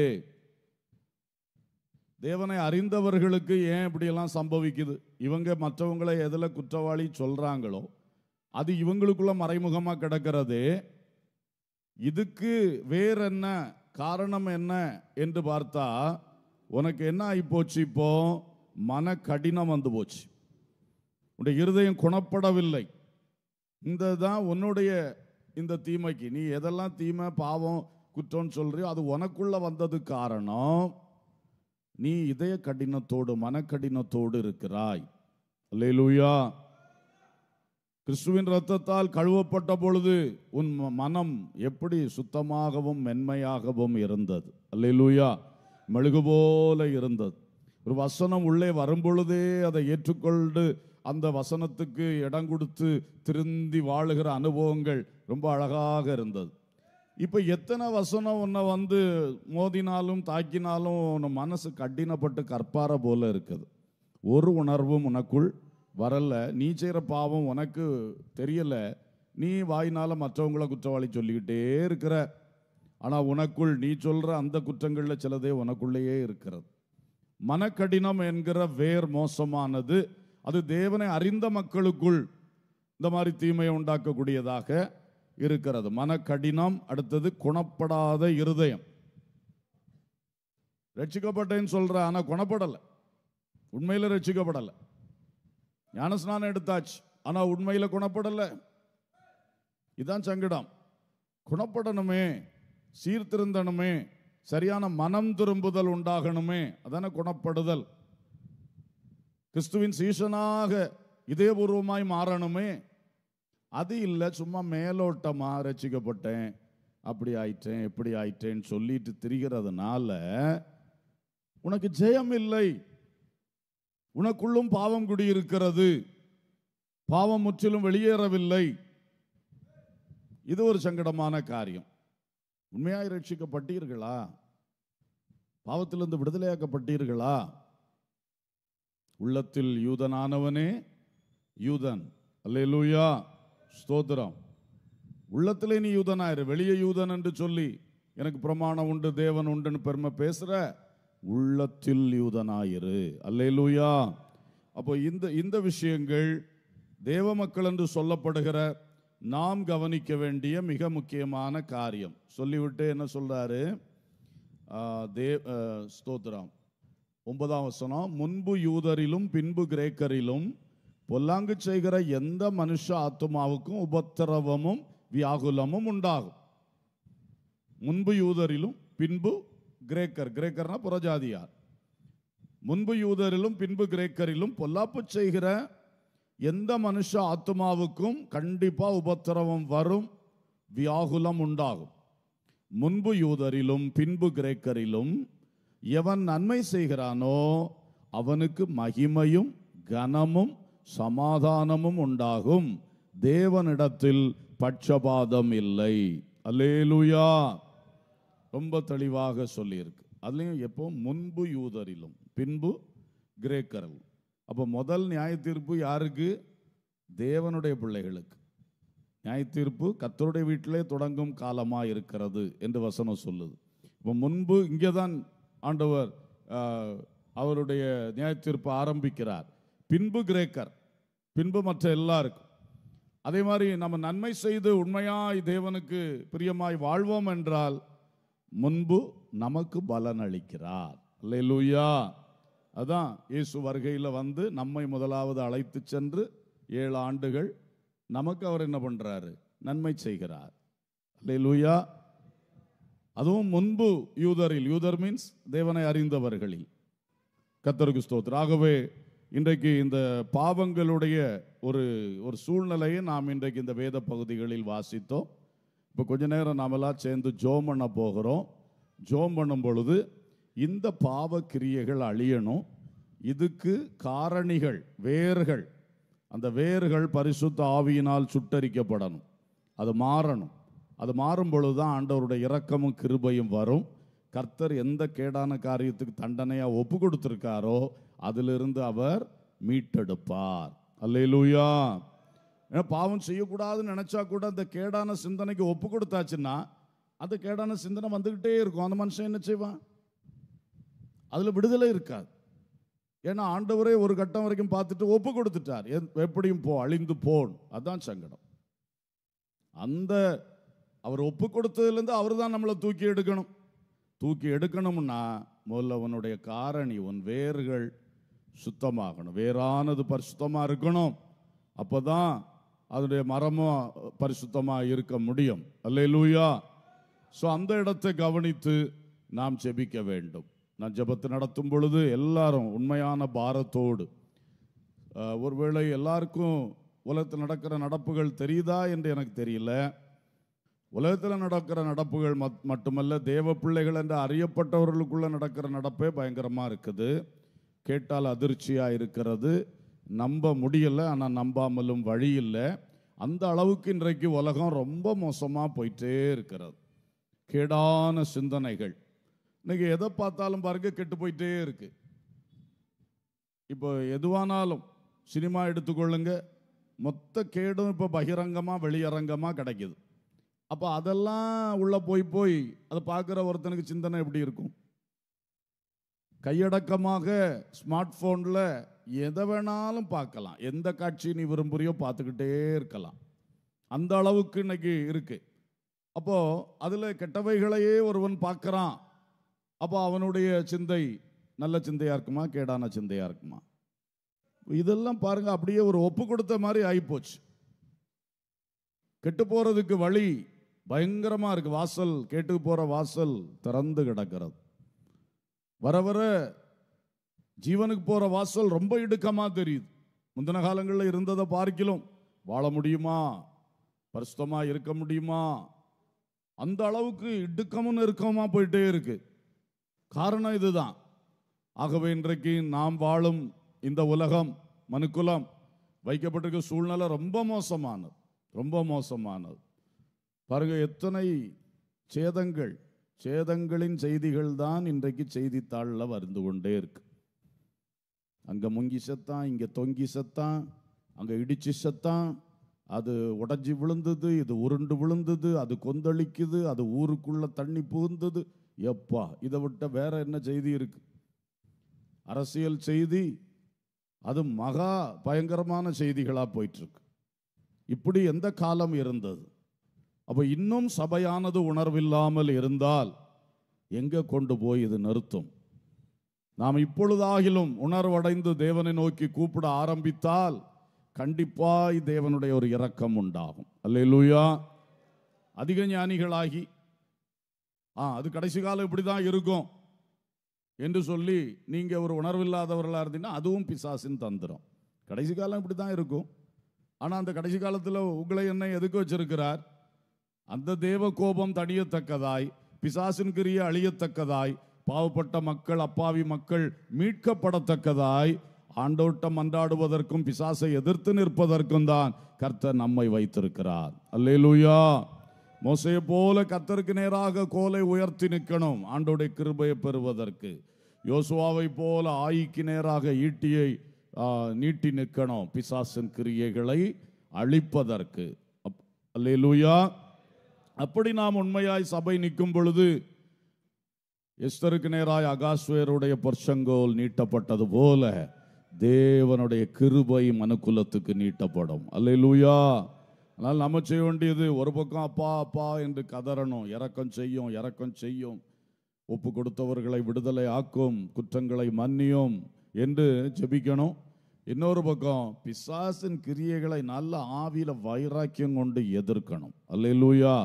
Speaker 1: தேவனை அறிந்தவர்களுக்கு ஏன் இப்படியெல்லாம் சம்பவிக்குது இவங்க மற்றவங்களை எதில் குற்றவாளி சொல்கிறாங்களோ அது இவங்களுக்குள்ள மறைமுகமாக கிடக்கிறது இதுக்கு வேற என்ன காரணம் என்ன என்று பார்த்தா உனக்கு என்ன ஆகிப்போச்சு இப்போ மன கடினம் வந்து போச்சு உன்னுடைய இருதயம் குணப்படவில்லை இந்த தான் உன்னுடைய இந்த தீமைக்கு நீ எதெல்லாம் தீமை பாவம் குற்றம்னு சொல்றியோ அது உனக்குள்ள வந்தது காரணம் நீ இதய கடினத்தோடு மனக்கடினத்தோடு இருக்கிறாய் அல்லேலூயா கிறிஸ்துவின் ரத்தத்தால் கழுவப்பட்ட பொழுது உன் மனம் எப்படி சுத்தமாகவும் மென்மையாகவும் இருந்தது அல்லேலூயா மெழுகு போல இருந்தது ஒரு வசனம் உள்ளே வரும்பொழுதே அதை ஏற்றுக்கொண்டு அந்த வசனத்துக்கு இடம் கொடுத்து திருந்தி வாழுகிற அனுபவங்கள் ரொம்ப அழகாக இருந்தது இப்போ எத்தனை வசனம் உன்னை வந்து மோதினாலும் தாக்கினாலும் உன் மனசு கடினப்பட்டு கற்பார போல இருக்குது ஒரு உணர்வும் உனக்குள் வரல நீ செய்கிற பாவம் உனக்கு தெரியலை நீ வாயினால் மற்றவங்கள குற்றவாளி சொல்லிக்கிட்டே இருக்கிற ஆனால் உனக்குள் நீ சொல்கிற அந்த குற்றங்களில் சிலதே உனக்குள்ளேயே இருக்கிறது மனக்கடினம் என்கிற வேர் மோசமானது அது தேவனை அறிந்த மக்களுக்குள் இந்த மாதிரி தீமையை உண்டாக்கக்கூடியதாக இருக்கிறது மன கடினம் அடுத்தது குணப்படாத இருதயம் ரட்சிக்கப்பட்டேன்னு சொல்கிற ஆனால் குணப்படலை உண்மையில் ரட்சிக்கப்படலை ஞானஸ்நானம் எடுத்தாச்சு ஆனால் உண்மையில் குணப்படலை இதுதான் சங்கடம் குணப்படணுமே சீர்திருந்தணுமே சரியான மனம் திரும்புதல் உண்டாகணுமே அதான குணப்படுதல் கிறிஸ்துவின் சீசனாக இதயபூர்வமாய் மாறணுமே அது இல்லை சும்மா மேலோட்டமாக ரசிக்கப்பட்டேன் அப்படி ஆயிட்டேன் எப்படி ஆயிட்டேன்னு சொல்லிட்டு திரிகிறதுனால உனக்கு ஜெயம் இல்லை உனக்குள்ளும் பாவம் குடியிருக்கிறது பாவம் முற்றிலும் வெளியேறவில்லை இது ஒரு சங்கடமான காரியம் உண்மையாக ரட்சிக்கப்பட்டீர்களா பாவத்திலிருந்து விடுதலையாக்கப்பட்டீர்களா உள்ளத்தில் யூதனானவனே யூதன் அல்லேலூயா ஸ்தோத்திரம் உள்ளத்திலே நீ யூதனாயிரு வெளியே யூதன் என்று சொல்லி எனக்கு பிரமாணம் உண்டு தேவன் உண்டுன்னு பெருமை பேசுகிற உள்ளத்தில் யூதனாயிரு அல்லே லூயா அப்போ இந்த இந்த விஷயங்கள் தேவ மக்கள் என்று சொல்லப்படுகிற நாம் கவனிக்க வேண்டிய மிக முக்கியமான காரியம் சொல்லிவிட்டு என்ன சொல்கிறாரு தேவ் ஸ்தோத்ராம் ஒன்பதாம் வசனம் முன்பு யூதரிலும் பின்பு கிரேக்கரிலும் பொல்லாங்கு செய்கிற எந்த மனுஷ ஆத்மாவுக்கும் உபத்திரவமும் வியாகுலமும் உண்டாகும் முன்பு யூதரிலும் பின்பு கிரேக்கர் கிரேக்கர்னா புறஜாதியார் முன்பு யூதரிலும் பின்பு கிரேக்கரிலும் பொல்லாப்பு செய்கிற எந்த மனுஷ ஆத்மாவுக்கும் கண்டிப்பாக உபத்திரவம் வரும் வியாகுலம் உண்டாகும் முன்பு யூதரிலும் பின்பு கிரேக்கரிலும் எவன் நன்மை செய்கிறானோ அவனுக்கு மகிமையும் கனமும் சமாதானமும் உண்டாகும் தேவனிடத்தில் பட்சபாதம் இல்லை அல்லேலுயா ரொம்ப தெளிவாக சொல்லியிருக்கு அதுலேயும் எப்போ முன்பு யூதரிலும் பின்பு கிரேக்கரில் அப்போ முதல் நியாய தீர்ப்பு யாருக்கு தேவனுடைய பிள்ளைகளுக்கு நியாய தீர்ப்பு கத்தருடைய வீட்டிலே தொடங்கும் காலமாக இருக்கிறது என்று வசனம் சொல்லுது இப்போ முன்பு இங்கே தான் ஆண்டவர் அவருடைய நியாய தீர்ப்பு ஆரம்பிக்கிறார் பின்பு கிரேக்கர் பின்பு மற்ற எல்லாருக்கும் அதே மாதிரி நம்ம நன்மை செய்து உண்மையாய் தேவனுக்கு பிரியமாய் வாழ்வோம் என்றால் முன்பு நமக்கு பலன் அளிக்கிறார் இல்லை லூயா அதான் இயேசு வருகையில் வந்து நம்மை முதலாவது அழைத்து சென்று ஏழு ஆண்டுகள் நமக்கு அவர் என்ன பண்ணுறாரு நன்மை செய்கிறார் இல்லை லூயா அதுவும் முன்பு யூதரில் யூதர் மீன்ஸ் தேவனை அறிந்தவர்களில் கத்தருக்கு ஸ்தோத்திரம் ஆகவே இன்றைக்கு இந்த பாவங்களுடைய ஒரு ஒரு சூழ்நிலையை நாம் இன்றைக்கு இந்த வேத பகுதிகளில் வாசித்தோம் இப்போ கொஞ்ச நேரம் நாமெல்லாம் சேர்ந்து ஜோம் பண்ண போகிறோம் ஜோம் பண்ணும் பொழுது இந்த பாவ கிரியைகள் அழியணும் இதுக்கு காரணிகள் வேர்கள் அந்த வேர்கள் பரிசுத்த ஆவியினால் சுட்டரிக்கப்படணும் அது மாறணும் அது மாறும் பொழுது தான் ஆண்டவருடைய இரக்கமும் கிருபையும் வரும் கர்த்தர் எந்த கேடான காரியத்துக்கு தண்டனையாக ஒப்பு கொடுத்துருக்காரோ அதிலிருந்து அவர் மீட்டெடுப்பார் அல்லையிலூயா ஏன்னா பாவம் செய்யக்கூடாதுன்னு நினச்சா கூட அந்த கேடான சிந்தனைக்கு ஒப்பு கொடுத்தாச்சுன்னா அந்த கேடான சிந்தனை வந்துக்கிட்டே இருக்கும் அந்த மனுஷன் என்ன செய்வான் அதில் விடுதலை இருக்காது ஏன்னா ஆண்டவரே ஒரு கட்டம் வரைக்கும் பார்த்துட்டு ஒப்பு கொடுத்துட்டார் எப்படியும் போ அழிந்து போன் அதுதான் சங்கடம் அந்த அவர் ஒப்பு கொடுத்ததுலேருந்து அவர் தான் நம்மளை தூக்கி எடுக்கணும் தூக்கி எடுக்கணும்னா முதல்ல உன்னுடைய காரணி உன் வேர்கள் சுத்தமாகணும் வேறானது பரிசுத்தமாக இருக்கணும் அப்போ தான் அதனுடைய மரமும் பரிசுத்தமாக இருக்க முடியும் அல்ல லூயா ஸோ அந்த இடத்தை கவனித்து நாம் ஜெபிக்க வேண்டும் நான் ஜெபத்தை நடத்தும் பொழுது எல்லாரும் உண்மையான பாரத்தோடு ஒருவேளை எல்லாருக்கும் உலகத்தில் நடக்கிற நடப்புகள் தெரியுதா என்று எனக்கு தெரியல உலகத்தில் நடக்கிற நடப்புகள் மட்டுமல்ல தேவ பிள்ளைகள் என்று அறியப்பட்டவர்களுக்குள்ளே நடக்கிற நடப்பே பயங்கரமாக இருக்குது கேட்டால் அதிர்ச்சியாக இருக்கிறது நம்ப முடியலை ஆனால் நம்பாமலும் வழி இல்லை அந்த அளவுக்கு இன்றைக்கு உலகம் ரொம்ப மோசமாக போயிட்டே இருக்கிறது கேடான சிந்தனைகள் இன்றைக்கி எதை பார்த்தாலும் பாருங்க கெட்டு போயிட்டே இருக்கு இப்போ எதுவானாலும் சினிமா எடுத்துக்கொள்ளுங்க மொத்த கேடும் இப்போ பகிரங்கமாக வெளியரங்கமாக கிடைக்கிது அப்போ அதெல்லாம் உள்ளே போய் போய் அதை பார்க்குற ஒருத்தனுக்கு சிந்தனை எப்படி இருக்கும் கையடக்கமாக ஸ்மார்ட் ஃபோனில் எதை வேணாலும் பார்க்கலாம் எந்த காட்சி நீ விரும்புகிறியோ பார்த்துக்கிட்டே இருக்கலாம் அந்த அளவுக்கு இன்னைக்கு இருக்குது அப்போது அதில் கெட்டவைகளையே ஒருவன் பார்க்குறான் அப்போ அவனுடைய சிந்தை நல்ல சிந்தையாக இருக்குமா கேடான சிந்தையாக இருக்குமா இதெல்லாம் பாருங்கள் அப்படியே ஒரு ஒப்பு கொடுத்த மாதிரி ஆகிப்போச்சு கெட்டு போகிறதுக்கு வழி பயங்கரமாக இருக்குது வாசல் கேட்டு போகிற வாசல் திறந்து கிடக்கிறது வர வர ஜீவனுக்கு போகிற வாசல் ரொம்ப இடுக்கமாக தெரியுது முந்தின காலங்களில் இருந்ததை பார்க்கலாம் வாழ முடியுமா பரிசுத்தமாக இருக்க முடியுமா அந்த அளவுக்கு இடுக்கமும் நெருக்கமாக போயிட்டே இருக்கு காரணம் இதுதான் ஆகவே இன்றைக்கு நாம் வாழும் இந்த உலகம் மனுக்குலம் வைக்கப்பட்டிருக்க சூழ்நிலை ரொம்ப மோசமானது ரொம்ப மோசமானது பாருங்கள் எத்தனை சேதங்கள் சேதங்களின் செய்திகள் தான் இன்றைக்கு செய்தித்தாளில் வருந்து கொண்டே இருக்கு அங்கே முங்கி செத்தான் இங்கே தொங்கி செத்தான் அங்கே இடிச்சு செத்தான் அது உடஞ்சி விழுந்தது இது உருண்டு விழுந்தது அது கொந்தளிக்குது அது ஊருக்குள்ளே தண்ணி புகுந்தது எப்பா இதை விட்ட வேற என்ன செய்தி இருக்கு அரசியல் செய்தி அது மகா பயங்கரமான செய்திகளாக போயிட்டுருக்கு இப்படி எந்த காலம் இருந்தது அப்போ இன்னும் சபையானது உணர்வில்லாமல் இருந்தால் எங்கே கொண்டு போய் இது நிறுத்தும் நாம் இப்பொழுதாகிலும் உணர்வடைந்து தேவனை நோக்கி கூப்பிட ஆரம்பித்தால் கண்டிப்பாய் தேவனுடைய ஒரு இரக்கம் உண்டாகும் அல்லையிலூயா அதிக ஞானிகளாகி ஆ அது கடைசி காலம் இப்படி தான் இருக்கும் என்று சொல்லி நீங்கள் ஒரு உணர்வில்லாதவர்களாக இருந்தீங்கன்னா அதுவும் பிசாசின் தந்திரம் கடைசி காலம் இப்படி தான் இருக்கும் ஆனால் அந்த கடைசி காலத்தில் உங்களை என்ன எதுக்கு வச்சிருக்கிறார் அந்த தேவ கோபம் தணியத்தக்கதாய் பிசாசின் கிரிய அழியத்தக்கதாய் பாவப்பட்ட மக்கள் அப்பாவி மக்கள் மீட்கப்படத்தக்கதாய் ஆண்டோட்டம் மன்றாடுவதற்கும் பிசாசை எதிர்த்து நிற்பதற்கும் தான் கர்த்தர் நம்மை வைத்திருக்கிறார் அல்லேலூயா மோசையை போல கர்த்தருக்கு நேராக கோலை உயர்த்தி நிற்கணும் ஆண்டோடைய கிருபையை பெறுவதற்கு யோசுவாவை போல ஆயிக்கு நேராக ஈட்டியை நீட்டி நிற்கணும் பிசாசின் கிரியைகளை அழிப்பதற்கு அல்லேலூயா அப்படி நாம் உண்மையாய் சபை நிற்கும் பொழுது எஸ்தருக்கு நேராய் அகாஸ்வேருடைய பொற்சங்கோல் நீட்டப்பட்டது போல தேவனுடைய கிருபை மனுக்குலத்துக்கு நீட்டப்படும் அல்ல லூயா அதனால் நம்ம செய்ய வேண்டியது ஒரு பக்கம் அப்பா அப்பா என்று கதறணும் இறக்கம் செய்யும் இறக்கம் செய்யும் ஒப்பு கொடுத்தவர்களை விடுதலை ஆக்கும் குற்றங்களை மன்னியும் என்று ஜெபிக்கணும் இன்னொரு பக்கம் பிசாசின் கிரியைகளை நல்ல ஆவியில் வைராக்கியம் கொண்டு எதிர்க்கணும் அல்ல லூயா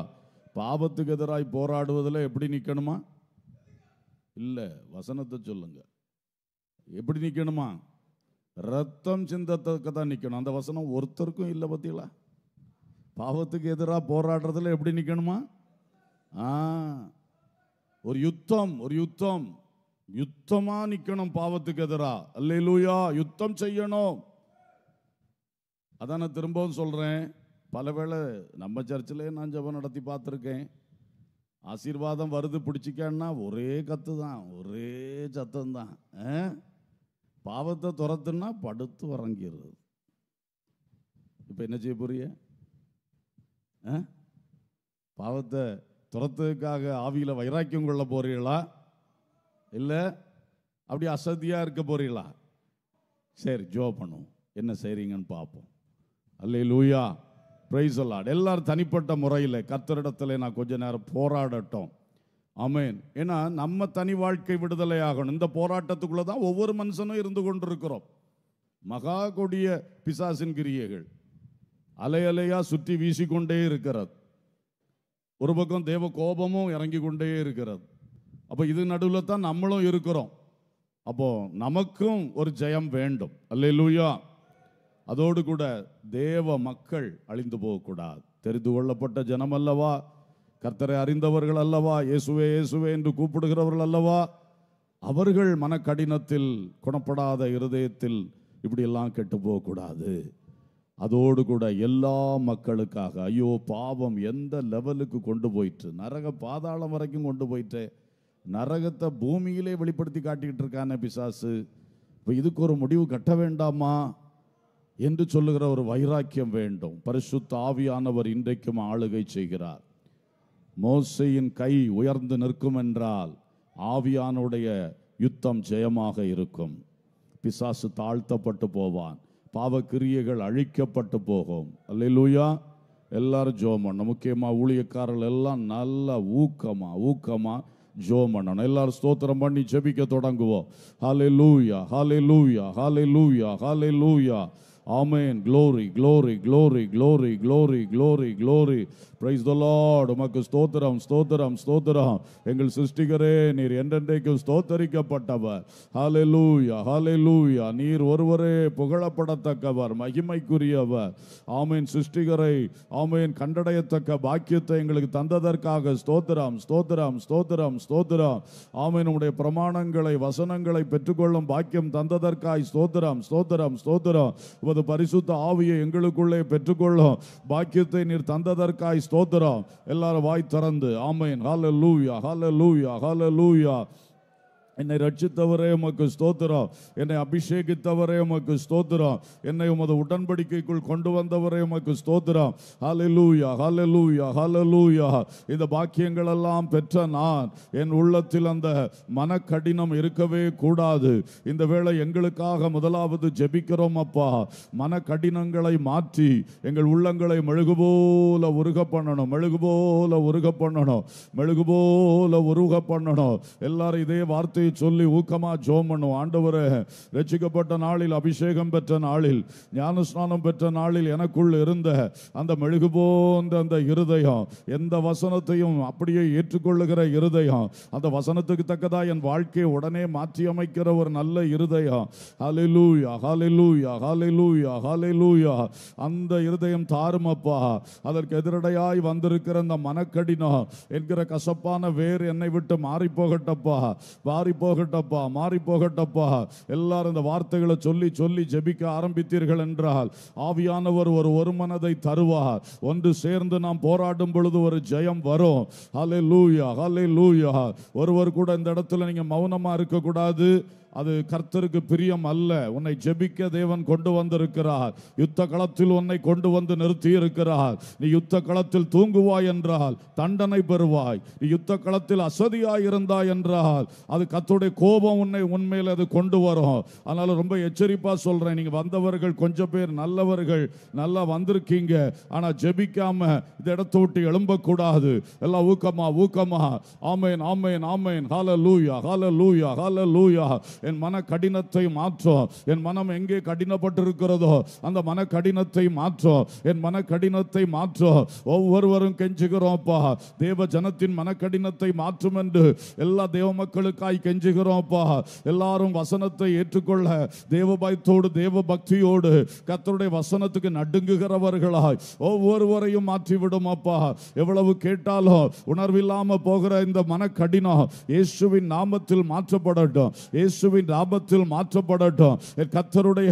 Speaker 1: பாவத்துக்கு எதிராய் போராடுவதில் எப்படி நிற்கணுமா இல்லை வசனத்தை சொல்லுங்க எப்படி நிற்கணுமா ரத்தம் சிந்தத்துக்கு தான் நிற்கணும் அந்த வசனம் ஒருத்தருக்கும் இல்லை பார்த்தீங்களா பாவத்துக்கு எதிராக போராடுறதுல எப்படி நிற்கணுமா ஆ ஒரு யுத்தம் ஒரு யுத்தம் யுத்தமாக நிற்கணும் பாவத்துக்கு எதிராக அல்ல லூயா யுத்தம் செய்யணும் அதான் நான் திரும்பவும் சொல்கிறேன் பலவேளை நம்ம சர்ச்சிலே நான் ஜபம் நடத்தி பார்த்துருக்கேன் ஆசீர்வாதம் வருது பிடிச்சிக்கன்னா ஒரே கத்து தான் ஒரே சத்தம் தான் பாவத்தை துரத்துன்னா படுத்து உறங்கிடுது இப்போ என்ன செய்ய போறிய பாவத்தை துரத்துக்காக ஆவியில் வைராக்கியம் கொள்ள போறீங்களா இல்லை அப்படி அசதியாக இருக்க போறீங்களா சரி ஜோ பண்ணுவோம் என்ன செய்கிறீங்கன்னு பார்ப்போம் அல்லே லூயா பிரைஸ் அல்லாட் எல்லாரும் தனிப்பட்ட முறையில் கத்தரிடத்தில் நான் கொஞ்ச நேரம் போராடட்டும் அமேன் ஏன்னா நம்ம தனி வாழ்க்கை விடுதலை ஆகணும் இந்த போராட்டத்துக்குள்ளே தான் ஒவ்வொரு மனுஷனும் இருந்து கொண்டிருக்கிறோம் மகா கொடிய பிசாசின் கிரியைகள் அலையலையாக சுற்றி வீசிக்கொண்டே இருக்கிறது ஒரு பக்கம் தேவ கோபமும் இறங்கி கொண்டே இருக்கிறது அப்போ இது நடுவில் தான் நம்மளும் இருக்கிறோம் அப்போது நமக்கும் ஒரு ஜெயம் வேண்டும் அல்ல லூயா அதோடு கூட தேவ மக்கள் அழிந்து போகக்கூடாது தெரிந்து கொள்ளப்பட்ட ஜனம் அல்லவா கர்த்தரை அறிந்தவர்கள் அல்லவா இயேசுவே இயேசுவே என்று கூப்பிடுகிறவர்கள் அல்லவா அவர்கள் மனக்கடினத்தில் குணப்படாத இருதயத்தில் இப்படியெல்லாம் கெட்டு போகக்கூடாது அதோடு கூட எல்லா மக்களுக்காக ஐயோ பாவம் எந்த லெவலுக்கு கொண்டு போயிட்டு நரக பாதாளம் வரைக்கும் கொண்டு போயிட்டு நரகத்தை பூமியிலே வெளிப்படுத்தி காட்டிக்கிட்டு இருக்கான பிசாசு இப்போ இதுக்கு ஒரு முடிவு கட்ட வேண்டாமா என்று சொல்லுகிற ஒரு வைராக்கியம் வேண்டும் பரிசுத்த ஆவியானவர் இன்றைக்கும் ஆளுகை செய்கிறார் மோசையின் கை உயர்ந்து நிற்கும் என்றால் ஆவியானுடைய யுத்தம் ஜெயமாக இருக்கும் பிசாசு தாழ்த்தப்பட்டு போவான் பாவக்கிரியைகள் அழிக்கப்பட்டு போகும் அல்லூயா எல்லாரும் ஜோம் பண்ண முக்கியமாக ஊழியக்காரர்கள் எல்லாம் நல்லா ஊக்கமாக ஊக்கமாக ஜோம் பண்ணணும் எல்லாரும் ஸ்தோத்திரம் பண்ணி ஜெபிக்க தொடங்குவோம் ஹாலே hallelujah hallelujah hallelujah hallelujah ஆமேன் glory glory glory glory glory glory glory praise the Lord உமக்கு ஸ்தோத்திரம் ஸ்தோத்திரம் ஸ்தோத்திரம் எங்கள் சிருஷ்டிகரே நீர் என்றென்றைக்கும் ஸ்தோத்தரிக்கப்பட்டவர் ஹாலே லூயா ஹாலே லூயா நீர் ஒருவரே புகழப்படத்தக்கவர் மகிமைக்குரியவர் ஆமையின் சிருஷ்டிகரை ஆமையின் கண்டடையத்தக்க பாக்கியத்தை எங்களுக்கு தந்ததற்காக ஸ்தோத்திரம் ஸ்தோத்திரம் ஸ்தோத்திரம் ஸ்தோத்திரம் ஆமையினுடைய பிரமாணங்களை வசனங்களை பெற்றுக்கொள்ளும் பாக்கியம் தந்ததற்காய் ஸ்தோத்திரம் ஸ்தோத்திரம் ஸ்தோத்திரம் உமது அந்த பரிசுத்த ஆவியை எங்களுக்குள்ளே பெற்றுக்கொள்ளும் பாக்கியத்தை நீர் தந்ததற்காய் ஸ்தோத்திரம் எல்லாரும் வாய் திறந்து ஆமையன் ஹால லூயா ஹால லூயா ஹால லூயா என்னை ரட்சித்தவரே உமக்கு ஸ்தோத்திரம் என்னை அபிஷேகித்தவரே உமக்கு ஸ்தோத்திரம் என்னை உமது உடன்படிக்கைக்குள் கொண்டு வந்தவரே உமக்கு ஸ்தோத்திரம் ஹலலூயா ஹலலூயா ஹலலூயா இந்த பாக்கியங்கள் எல்லாம் பெற்ற நான் என் உள்ளத்தில் அந்த மனக்கடினம் இருக்கவே கூடாது இந்த வேளை எங்களுக்காக முதலாவது ஜெபிக்கிறோம் அப்பா மனக்கடினங்களை மாற்றி எங்கள் உள்ளங்களை மெழுகு போல உருக பண்ணணும் மெழுகு போல உருக பண்ணணும் மெழுகு போல உருக பண்ணணும் எல்லாரும் இதே வார்த்தையை சொல்லி ஊக்கமா ஜோம் பண்ணுவோம் ஆண்டவரை ரச்சிக்கப்பட்ட நாளில் அபிஷேகம் பெற்ற நாளில் ஞானஸ்நானம் பெற்ற நாளில் எனக்குள் இருந்த அந்த மெழுகு போன்ற அந்த இருதயம் எந்த வசனத்தையும் அப்படியே ஏற்றுக்கொள்ளுகிற இருதயம் அந்த வசனத்துக்கு தக்கதா என் வாழ்க்கையை உடனே மாற்றி அமைக்கிற ஒரு நல்ல இருதயம் அந்த இருதயம் தாருமப்பா அதற்கு எதிரடையாய் வந்திருக்கிற அந்த மனக்கடினம் என்கிற கசப்பான வேர் என்னை விட்டு போகட்டப்பா மாறி போகட்டப்பா மாறி போகட்டப்பா எல்லாரும் இந்த வார்த்தைகளை சொல்லி சொல்லி ஜெபிக்க ஆரம்பித்தீர்கள் என்றால் ஆவியானவர் ஒரு ஒரு மனதை தருவார் ஒன்று சேர்ந்து நாம் போராடும் பொழுது ஒரு ஜெயம் வரும் ஹலே லூயா ஹலே லூயா ஒருவர் கூட இந்த இடத்துல நீங்கள் மௌனமாக இருக்கக்கூடாது அது கர்த்தருக்கு பிரியம் அல்ல உன்னை ஜெபிக்க தேவன் கொண்டு வந்திருக்கிறார் யுத்த களத்தில் உன்னை கொண்டு வந்து நிறுத்தி இருக்கிறார் நீ யுத்த களத்தில் தூங்குவாய் என்றால் தண்டனை பெறுவாய் நீ யுத்த களத்தில் அசதியாய் இருந்தாய் என்றால் அது கத்துடைய கோபம் உன்னை உண்மையில் அது கொண்டு வரும் அதனால ரொம்ப எச்சரிப்பா சொல்றேன் நீங்க வந்தவர்கள் கொஞ்சம் பேர் நல்லவர்கள் நல்லா வந்திருக்கீங்க ஆனா ஜெபிக்காம இந்த இடத்த விட்டு கூடாது எல்லாம் ஊக்கமா ஊக்கமா ஆமேன் ஆமேன் ஆமேன் ஹால லூயா ஹால லூயா ஹால லூயா என் மன கடினத்தை மாற்றும் என் மனம் எங்கே கடினப்பட்டிருக்கிறதோ அந்த மன கடினத்தை மாற்றும் என் மன கடினத்தை மாற்றும் ஒவ்வொருவரும் கெஞ்சுகிறோம்ப்பா தேவ ஜனத்தின் மன கடினத்தை மாற்றும் என்று எல்லா தேவ மக்களுக்காய் கெஞ்சுகிறோம்ப்பா எல்லாரும் வசனத்தை ஏற்றுக்கொள்ள பயத்தோடு தேவ பக்தியோடு கத்தருடைய வசனத்துக்கு நடுங்குகிறவர்களாய் ஒவ்வொருவரையும் மாற்றிவிடும் அப்பா எவ்வளவு கேட்டாலும் உணர்வில்லாம போகிற இந்த மன கடினம் இயேசுவின் நாமத்தில் மாற்றப்படட்டும் இயேசு கிறிஸ்துவின் ஆபத்தில் மாற்றப்படட்டும் கத்தருடைய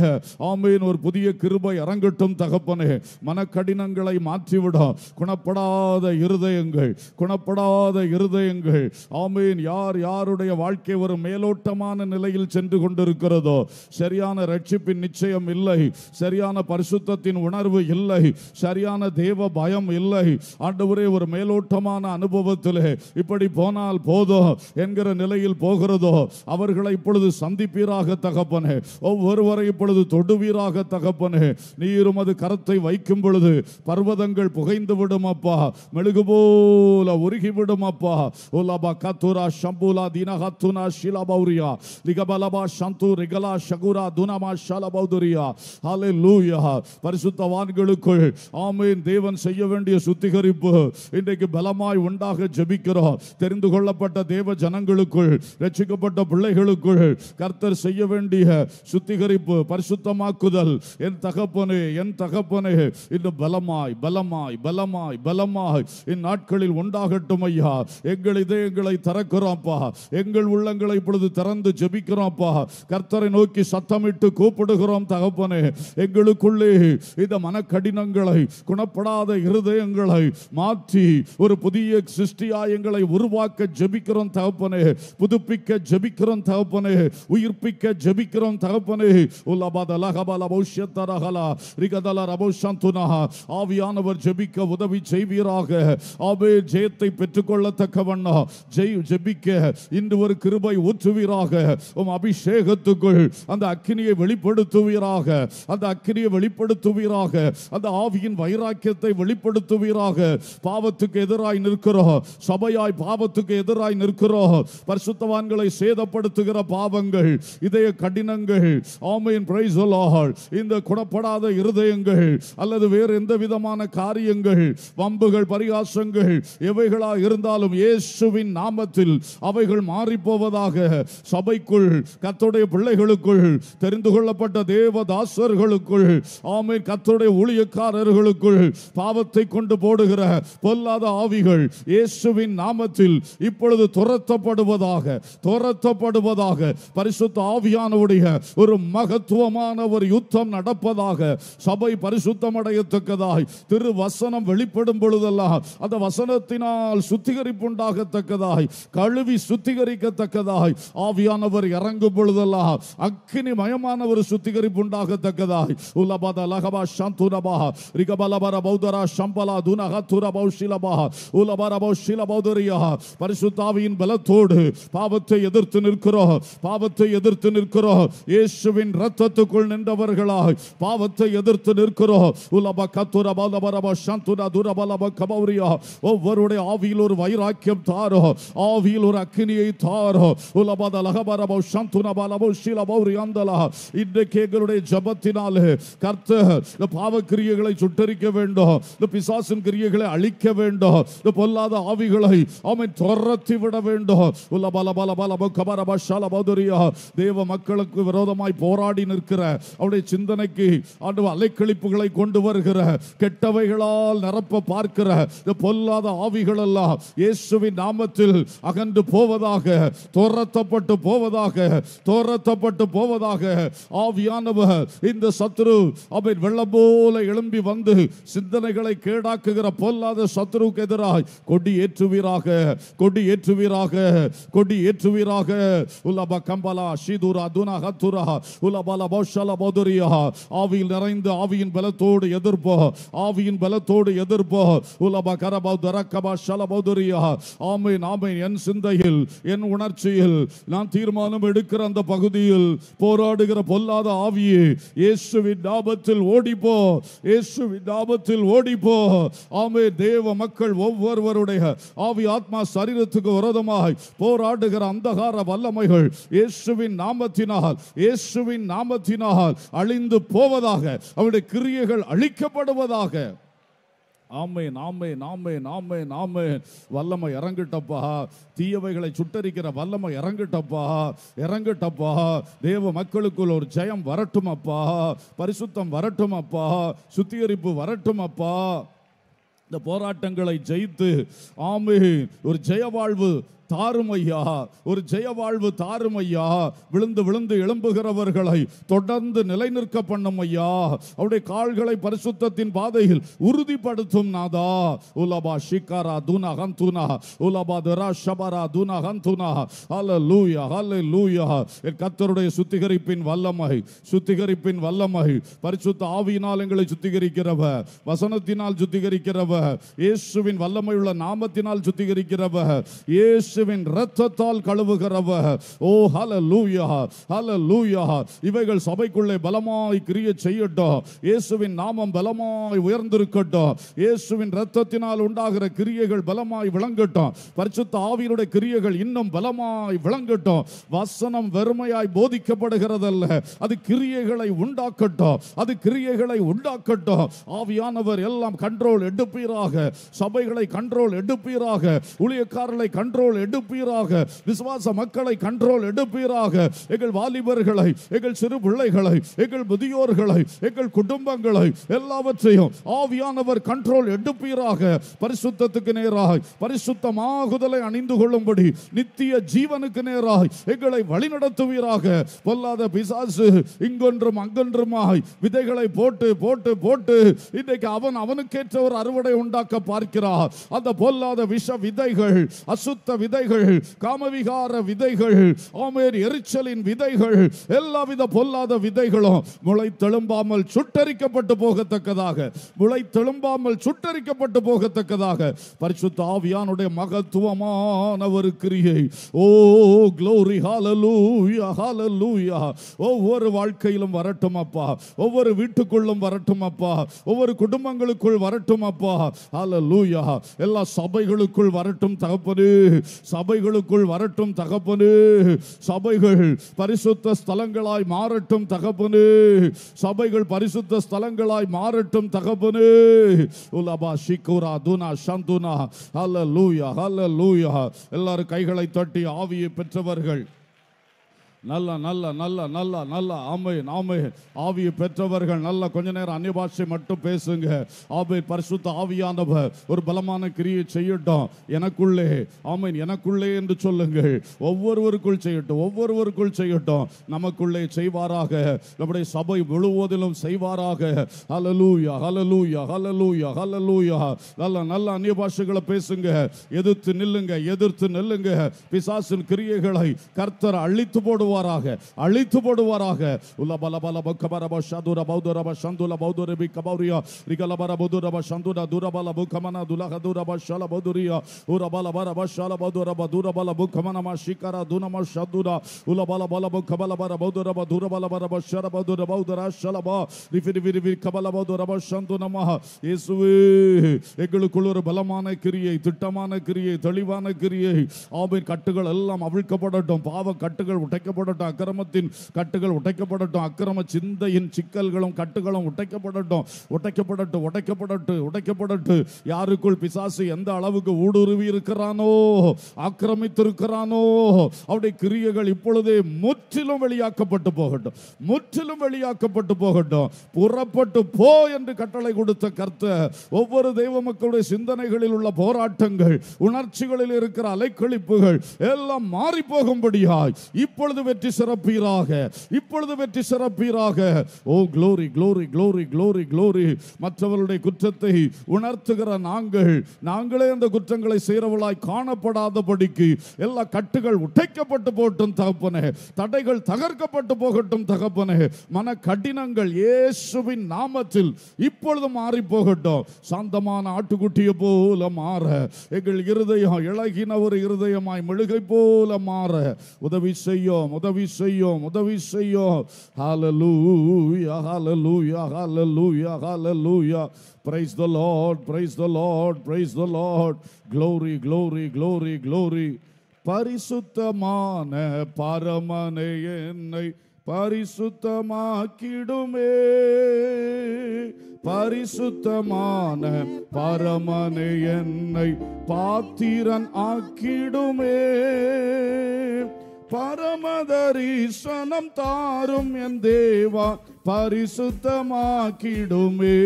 Speaker 1: ஆமையின் ஒரு புதிய கிருபை இறங்கட்டும் தகப்பனே மனக்கடினங்களை மாற்றிவிடும் குணப்படாத இருதயங்கள் குணப்படாத இருதயங்கள் ஆமையின் யார் யாருடைய வாழ்க்கை ஒரு மேலோட்டமான நிலையில் சென்று கொண்டிருக்கிறதோ சரியான ரட்சிப்பின் நிச்சயம் இல்லை சரியான பரிசுத்தத்தின் உணர்வு இல்லை சரியான தேவ பயம் இல்லை ஆண்டவரே ஒரு மேலோட்டமான அனுபவத்திலே இப்படி போனால் போதோ என்கிற நிலையில் போகிறதோ அவர்களை இப்பொழுது சந்திப்பீராக தகப்பனே ஒவ்வொருவரை இப்பொழுது தொடுவீராக தகப்பனே நீரும் அது கரத்தை வைக்கும் பொழுது பர்வதங்கள் புகைந்து விடும் அப்பா மெழுகு போல உருகி விடும் அப்பா ஓலாபா கத்துரா ஷம்புலா தினஹத்துனா பௌரியா லிகபலபா சந்து ரிகலா ஷகுரா துனமா ஷாலபௌதுரியா ஹலே லூயா பரிசுத்தவான்களுக்குள் ஆமேன் தேவன் செய்ய வேண்டிய சுத்திகரிப்பு இன்றைக்கு பலமாய் உண்டாக ஜபிக்கிறோம் தெரிந்து கொள்ளப்பட்ட தேவ ஜனங்களுக்குள் ரட்சிக்கப்பட்ட பிள்ளைகளுக்குள் கர்த்தர் செய்ய வேண்டிய சுத்திகரிப்பு பரிசுத்தமாக்குதல் என் தகப்பனே என் தகப்பனே இன்னும் பலமாய் பலமாய் பலமாய் பலமாய் இந்நாட்களில் உண்டாகட்டும் ஐயா எங்கள் இதயங்களை திறக்கிறோம்ப்பா எங்கள் உள்ளங்களை இப்பொழுது திறந்து ஜெபிக்கிறோம்ப்பா கர்த்தரை நோக்கி சத்தமிட்டு கூப்பிடுகிறோம் தகப்பனே எங்களுக்குள்ளே இந்த மனக்கடினங்களை குணப்படாத இருதயங்களை மாற்றி ஒரு புதிய சிருஷ்டியா எங்களை உருவாக்க ஜெபிக்கிறோம் தகப்பனே புதுப்பிக்க ஜெபிக்கிறோம் தகப்பனே உயிர்ப்பிக்க ஜெபிக்கிறோம் தகப்பனே ஆவியானவர் ஜெபிக்க உதவி செய்வீராக ஆவே ஜெயத்தை பெற்றுக் கொள்ளத்தக்க வண்ணா ஜெய் ஜெபிக்க இன்று ஒரு கிருபை ஊற்றுவீராக உம் அபிஷேகத்துக்குள் அந்த அக்கினியை வெளிப்படுத்துவீராக அந்த அக்கினியை வெளிப்படுத்துவீராக அந்த ஆவியின் வைராக்கியத்தை வெளிப்படுத்துவீராக பாவத்துக்கு எதிராய் நிற்கிறோம் சபையாய் பாவத்துக்கு எதிராய் நிற்கிறோம் பரிசுத்தவான்களை சேதப்படுத்துகிற பாவ பாவங்கள் இதய கடினங்கள் ஆமையின் பிரைசொலாகள் இந்த குணப்படாத இருதயங்கள் அல்லது வேறு எந்த விதமான காரியங்கள் வம்புகள் பரிகாசங்கள் எவைகளா இருந்தாலும் இயேசுவின் நாமத்தில் அவைகள் மாறிப்போவதாக சபைக்குள் கத்துடைய பிள்ளைகளுக்குள் தெரிந்து கொள்ளப்பட்ட தேவதாசர்களுக்குள் ஆமை கத்துடைய ஊழியக்காரர்களுக்குள் பாவத்தை கொண்டு போடுகிற பொல்லாத ஆவிகள் இயேசுவின் நாமத்தில் இப்பொழுது துரத்தப்படுவதாக துரத்தப்படுவதாக பரிசுத்த ஆவியானவுடைய ஒரு மகத்துவமான ஒரு யுத்தம் நடப்பதாக சபை பரிசுத்தம் அடையத்தக்கதாய் திரு வசனம் வெளிப்படும் பொழுதெல்லாம் அந்த வசனத்தினால் சுத்திகரிப்பு உண்டாகத்தக்கதாய் கழுவி சுத்திகரிக்கத்தக்கதாய் ஆவியானவர் இறங்கும் பொழுதெல்லாம் அக்னி மயமான ஒரு சுத்திகரிப்பு உண்டாகத்தக்கதாய் உலபத லகபா சாந்துரபா ரிகபலபர பௌதரா சம்பலா துனக துரபௌ சிலபா உலபரபௌ சிலபௌதரியா பரிசுத்தாவியின் பலத்தோடு பாவத்தை எதிர்த்து நிற்கிறோம் பாவத்தை எதிர்த்து நிற்கிறோம் இயேசுவின் ரத்தத்துக்குள் நின்றவர்களாய் பாவத்தை எதிர்த்து நிற்கிறோம் ஒவ்வொருடைய ஆவியில் ஒரு வைராக்கியம் தாரோ ஆவியில் ஒரு அக்னியை தாரோ உலபத லகபரபோ சந்துன பலபோ அந்தலா இன்றைக்கு எங்களுடைய ஜபத்தினாலே கர்த்தர் இந்த பாவ கிரியைகளை சுட்டரிக்க வேண்டும் இந்த பிசாசின் கிரியைகளை அழிக்க வேண்டும் இந்த பொல்லாத ஆவிகளை அவன் துரத்தி விட வேண்டும் உள்ள பல பல பல கபரப அலையலூரியா தேவ மக்களுக்கு விரோதமாய் போராடி நிற்கிற அவருடைய சிந்தனைக்கு ஆண்டு அலைக்கழிப்புகளை கொண்டு வருகிற கெட்டவைகளால் நிரப்ப பார்க்கிற இந்த பொல்லாத ஆவிகள் எல்லாம் இயேசுவின் நாமத்தில் அகன்று போவதாக துரத்தப்பட்டு போவதாக துரத்தப்பட்டு போவதாக ஆவியானவர் இந்த சத்ரு அவை வெள்ளம் போல எழும்பி வந்து சிந்தனைகளை கேடாக்குகிற பொல்லாத சத்ருக்கு எதிராக கொடி ஏற்றுவீராக கொடி ஏற்றுவீராக கொடி ஏற்றுவீராக உள்ள கம்பலா ஷிதுரா துனா ஹத்துரா உலபல பௌஷல பௌதுரியா ஆவியில் நிறைந்து ஆவியின் பலத்தோடு எதிர்ப்போ ஆவியின் பலத்தோடு எதிர்ப்போ உலப கரபா தரக்கபா ஷல பௌதுரியா ஆமீன் ஆமீன் என் சிந்தையில் என் உணர்ச்சியில் நான் தீர்மானம் எடுக்கிற அந்த பகுதியில் போராடுகிற பொல்லாத ஆவியே இயேசுவின் ஆபத்தில் ஓடிப்போ இயேசுவின் ஆபத்தில் ஓடிப்போ ஆமே தேவ மக்கள் ஒவ்வொருவருடைய ஆவி ஆத்மா சரீரத்துக்கு விரோதமாய் போராடுகிற அந்தகார வல்லமைகள் இயேசுவின் நாமத்தினால் இயேசுவின் நாமத்தினால் அழிந்து போவதாக அவருடைய கிரியைகள் அழிக்கப்படுவதாக ஆமை நாமே நாமே நாமே நாமே வல்லமை இறங்கிட்டப்பா தீயவைகளை சுட்டரிக்கிற வல்லமை இறங்கிட்டப்பா இறங்கிட்டப்பா தேவ மக்களுக்குள் ஒரு ஜெயம் வரட்டும் அப்பா பரிசுத்தம் வரட்டும் அப்பா சுத்திகரிப்பு வரட்டும் அப்பா இந்த போராட்டங்களை ஜெயித்து ஆமே ஒரு ஜெய வாழ்வு தாரும் ஐயா ஒரு ஜெய வாழ்வு தாரும் ஐயா விழுந்து விழுந்து எழும்புகிறவர்களை தொடர்ந்து நிலை நிற்க பண்ணும் ஐயா அவருடைய கால்களை பரிசுத்தத்தின் பாதையில் உறுதிப்படுத்தும் நாதா உலபா ஷிகாரா தூனா ஹந்தூனா உலபா துரா ஷபரா தூனா தூனாஹா அல லூயா அல லூயா என் கத்தருடைய சுத்திகரிப்பின் வல்லமை சுத்திகரிப்பின் வல்லமை பரிசுத்த ஆவியினால் எங்களை சுத்திகரிக்கிறவ வசனத்தினால் சுத்திகரிக்கிறவ இயேசுவின் வல்லமை உள்ள நாமத்தினால் சுத்திகரிக்கிறவ இயேசு இயேசுவின் இரத்தத்தால் கழுவுகிறவ ஓ ஹல லூயா ஹல லூயா இவைகள் சபைக்குள்ளே பலமாய் கிரிய செய்யட்டும் இயேசுவின் நாமம் பலமாய் உயர்ந்திருக்கட்டும் இயேசுவின் இரத்தத்தினால் உண்டாகிற கிரியைகள் பலமாய் விளங்கட்டும் பரிசுத்த ஆவியினுடைய கிரியைகள் இன்னும் பலமாய் விளங்கட்டும் வசனம் வெறுமையாய் போதிக்கப்படுகிறதல்ல அது கிரியைகளை உண்டாக்கட்டும் அது கிரியைகளை உண்டாக்கட்டும் ஆவியானவர் எல்லாம் கண்ட்ரோல் எடுப்பீராக சபைகளை கண்ட்ரோல் எடுப்பீராக ஊழியக்காரர்களை கண்ட்ரோல் எடுப்பீராக விசுவாச மக்களை கண்ட்ரோல் எடுப்பீராக எங்கள் வாலிபர்களை எங்கள் சிறு பிள்ளைகளை எங்கள் முதியோர்களை எங்கள் குடும்பங்களை எல்லாவற்றையும் ஆவியானவர் கண்ட்ரோல் எடுப்பீராக பரிசுத்தத்துக்கு நேராக பரிசுத்தமாகுதலை அணிந்து கொள்ளும்படி நித்திய ஜீவனுக்கு நேராக எங்களை வழிநடத்துவீராக பொல்லாத பிசாசு இங்கொன்றும் அங்கொன்றுமாய் விதைகளை போட்டு போட்டு போட்டு இன்றைக்கு அவன் அவனுக்கேற்ற ஒரு அறுவடை உண்டாக்க பார்க்கிறார் அந்த பொல்லாத விஷ விதைகள் அசுத்த விதை விதைகள் காமவிகார விதைகள் ஆமேர் எரிச்சலின் விதைகள் எல்லாவித பொல்லாத விதைகளும் முளை தெழும்பாமல் சுட்டரிக்கப்பட்டு போகத்தக்கதாக முளை தெழும்பாமல் சுட்டரிக்கப்பட்டு போகத்தக்கதாக பரிசுத்த ஆவியானுடைய மகத்துவமான ஒரு கிரியை ஓ க்ளோரி ஹாலலூயா ஹாலலூயா ஒவ்வொரு வாழ்க்கையிலும் வரட்டும் அப்பா ஒவ்வொரு வீட்டுக்குள்ளும் வரட்டும் அப்பா ஒவ்வொரு குடும்பங்களுக்குள் வரட்டும் அப்பா ஹாலலூயா எல்லா சபைகளுக்குள் வரட்டும் தகப்பனு சபைகளுக்குள் வரட்டும் தகப்பனு சபைகள் பரிசுத்த ஸ்தலங்களாய் மாறட்டும் தகப்பனு சபைகள் பரிசுத்த ஸ்தலங்களாய் மாறட்டும் தகப்பனு உலபா ஷிகோரா துனா சந்துனா அல்ல லூயா ஹல்ல லூயா எல்லாரும் கைகளை தட்டி ஆவியை பெற்றவர்கள் நல்ல நல்ல நல்ல நல்ல நல்ல ஆமை ஆமை ஆவியை பெற்றவர்கள் நல்ல கொஞ்ச நேரம் அந்நிய பாஷை மட்டும் பேசுங்க ஆபை பரிசுத்த ஆவியானவர் ஒரு பலமான கிரியை செய்யட்டும் எனக்குள்ளே ஆமையன் எனக்குள்ளே என்று சொல்லுங்கள் ஒவ்வொருவருக்குள் செய்யட்டும் ஒவ்வொருவருக்குள் செய்யட்டும் நமக்குள்ளே செய்வாராக நம்முடைய சபை முழுவதிலும் செய்வாராக ஹலலூயா ஹலலூயா ஹலலூயா ஹலலூயா நல்ல நல்ல அந்நிய பாஷைகளை பேசுங்க எதிர்த்து நில்லுங்க எதிர்த்து நில்லுங்க பிசாசின் கிரியைகளை கர்த்தர் அழித்து போடுவோம் போடுவாராக அழித்து போடுவாராக உல பல பல பக்கபரப சதுர பௌதுரப சந்துல பௌதுரபி கபௌரியா ரிகலபர பௌதுரப சந்துர துரபல புக்கமன துலக துரப ஷல பௌதுரியா உரபல பரப ஷல பௌதுரப துரபல புக்கமனம ஷிகர துனம சதுர உல பல பல புக்கபல பர பௌதுரப துரபல பரப ஷர பௌதுர பௌதுர ஷலப ரிஃபி ரிஃபி ரிஃபி கபல பௌதுரப சந்து நமஹ இயேசுவே எங்களுக்குள் பலமான கிரியை திட்டமான கிரியை தெளிவான கிரியை ஆவின் கட்டுகள் எல்லாம் அவிழ்க்கப்படட்டும் பாவ கட்டுகள் உடைக்கப்படும் உடைக்கப்படட்டும் அக்கிரமத்தின் கட்டுகள் உடைக்கப்படட்டும் அக்கிரம சிந்தையின் சிக்கல்களும் கட்டுகளும் உடைக்கப்படட்டும் உடைக்கப்படட்டும் உடைக்கப்படட்டு உடைக்கப்படட்டு யாருக்குள் பிசாசு எந்த அளவுக்கு ஊடுருவி இருக்கிறானோ ஆக்கிரமித்திருக்கிறானோ அவருடைய கிரியைகள் இப்பொழுதே முற்றிலும் வெளியாக்கப்பட்டு போகட்டும் முற்றிலும் வெளியாக்கப்பட்டு போகட்டும் புறப்பட்டு போ என்று கட்டளை கொடுத்த கர்த்த ஒவ்வொரு தெய்வ மக்களுடைய சிந்தனைகளில் உள்ள போராட்டங்கள் உணர்ச்சிகளில் இருக்கிற அலைக்கழிப்புகள் எல்லாம் மாறி போகும்படியாய் இப்பொழுது வெற்றி சிறப்பீராக இப்பொழுது வெற்றி சிறப்பீராக ஓ glory glory glory glory glory மற்றவர்களுடைய குற்றத்தை உணர்த்துகிற நாங்கள் நாங்களே அந்த குற்றங்களை செய்கிறவளாய் காணப்படாதபடிக்கு எல்லா கட்டுகள் உடைக்கப்பட்டு போட்டும் தகப்பனே தடைகள் தகர்க்கப்பட்டு போகட்டும் தகப்பனே மன கடினங்கள் இயேசுவின் நாமத்தில் இப்பொழுது மாறி போகட்டும் சாந்தமான ஆட்டுக்குட்டியை போல மாற எங்கள் இருதயம் இழகின ஒரு இருதயமாய் மெழுகை போல மாற உதவி செய்யும் உதவி செய்யும் உதவி செய்யும் hallelujah hallelujah hallelujah hallelujah praise the Lord praise the Lord praise the Lord glory glory glory glory பரிசுத்தமான பரமனை என்னை பரிசுத்தமாக்கிடுமே பரிசுத்தமான பரமனை என்னை பாத்திரன் ஆக்கிடுமே பரமதரிசனம் தாரும் என் தேவா பரிசுத்தமாக்கிடுமே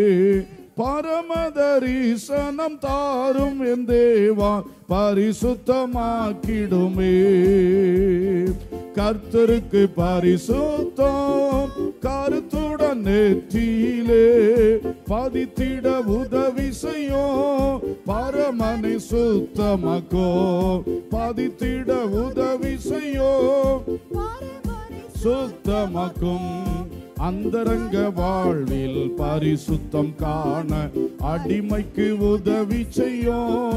Speaker 1: பரமதரிசனம் தாரும் என் தேவா பரிசுத்தமாக்கிடுமே கர்த்தருக்கு பரிசுத்தம் கருத்துடன் நெற்றியிலே சாதித்திட உதவி செய்யும் பரமனை சுத்தமாக்கோ பாதித்திட உதவி செய்யும் சுத்தமாக்கும் அந்தரங்க வாழ்வில் பரிசுத்தம் காண அடிமைக்கு உதவி செய்யும்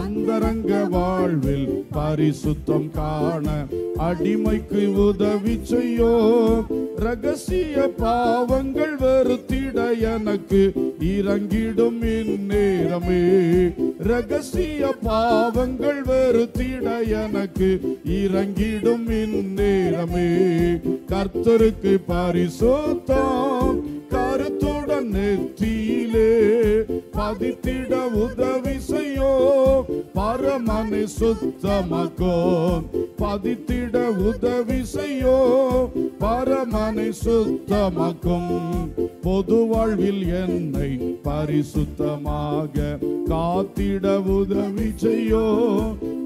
Speaker 1: அந்தரங்க வாழ்வில் பரிசுத்தம் காண அடிமைக்கு உதவி செய்யும் ரகசிய பாவங்கள் வருத்திட எனக்கு இறங்கிடும் இந்நேரமே ரகசிய பாவங்கள் வருத்திட எனக்கு இறங்கிடும் இந்நேரமே கர்த்தருக்கு பரிசு Gotham, got a பாசத்துடன் நெற்றியிலே பதித்திட உதவி செய்யோ பரமனை சுத்தமாக்கோ பதித்திட உதவி செய்யோ பரமனை சுத்தமாக்கும் பொது வாழ்வில் என்னை பரிசுத்தமாக காத்திட உதவி செய்யோ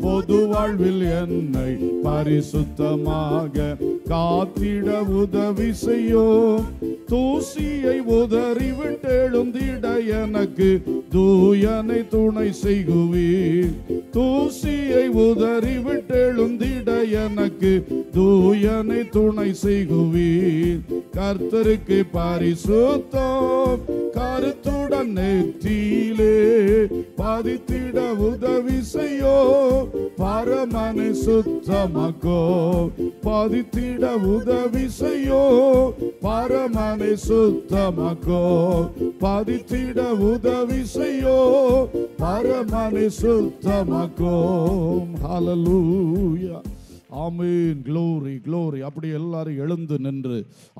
Speaker 1: பொது வாழ்வில் என்னை பரிசுத்தமாக காத்திட உதவி செய்யோ தூசியை எழுதறி விட்டெழுந்திட எனக்கு தூயனை துணை செய்குவீர் தூசியை உதறி விட்டெழுந்திட எனக்கு தூயனை துணை செய்குவீர் கர்த்தருக்கு பரிசுத்தம் கருத்துடன் நெற்றியிலே பதித்திட உதவி செய்யோ பரமனை சுத்தமாக்கோ பதித்திட உதவி செய்யோ பரமனை சுத்தமாக்கோ வாக்கோ பதித்திட உதவி செய்யோ பரமனை சுத்தமாக்கோம் ஹலலூயா ஆமீன் க்ளோரி க்ளோரி அப்படி எல்லாரும் எழுந்து நின்று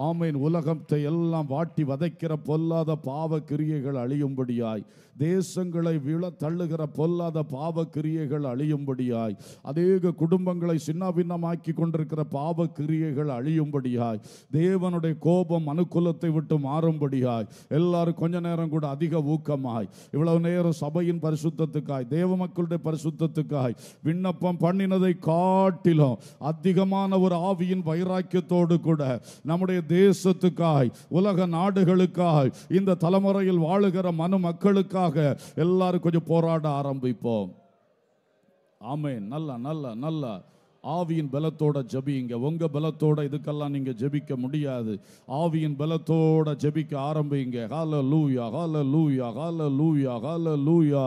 Speaker 1: ஆமீன் உலகத்தை எல்லாம் வாட்டி வதைக்கிற பொல்லாத பாவ கிரியைகள் அழியும்படியாய் தேசங்களை விழ தள்ளுகிற பொல்லாத பாவ கிரியைகள் அழியும்படியாய் அநேக குடும்பங்களை பின்னமாக்கி கொண்டிருக்கிற பாவ கிரியைகள் அழியும்படியாய் தேவனுடைய கோபம் அனுகூலத்தை விட்டு மாறும்படியாய் எல்லாரும் கொஞ்ச நேரம் கூட அதிக ஊக்கமாய் இவ்வளவு நேரம் சபையின் பரிசுத்தத்துக்காய் தேவ மக்களுடைய பரிசுத்தத்துக்காய் விண்ணப்பம் பண்ணினதை காட்டிலும் அதிகமான ஒரு ஆவியின் வைராக்கியத்தோடு கூட நம்முடைய தேசத்துக்காய் உலக நாடுகளுக்காக இந்த தலைமுறையில் வாழுகிற மனு மக்களுக்காக உண்டாக எல்லாரும் கொஞ்சம் போராட ஆரம்பிப்போம் ஆமே நல்லா நல்லா நல்லா ஆவியின் பலத்தோட ஜபிங்க உங்கள் பலத்தோட இதுக்கெல்லாம் நீங்கள் ஜபிக்க முடியாது ஆவியின் பலத்தோட ஜபிக்க ஆரம்பிங்க ஹால லூயா ஹால லூயா ஹால லூயா ஹால லூயா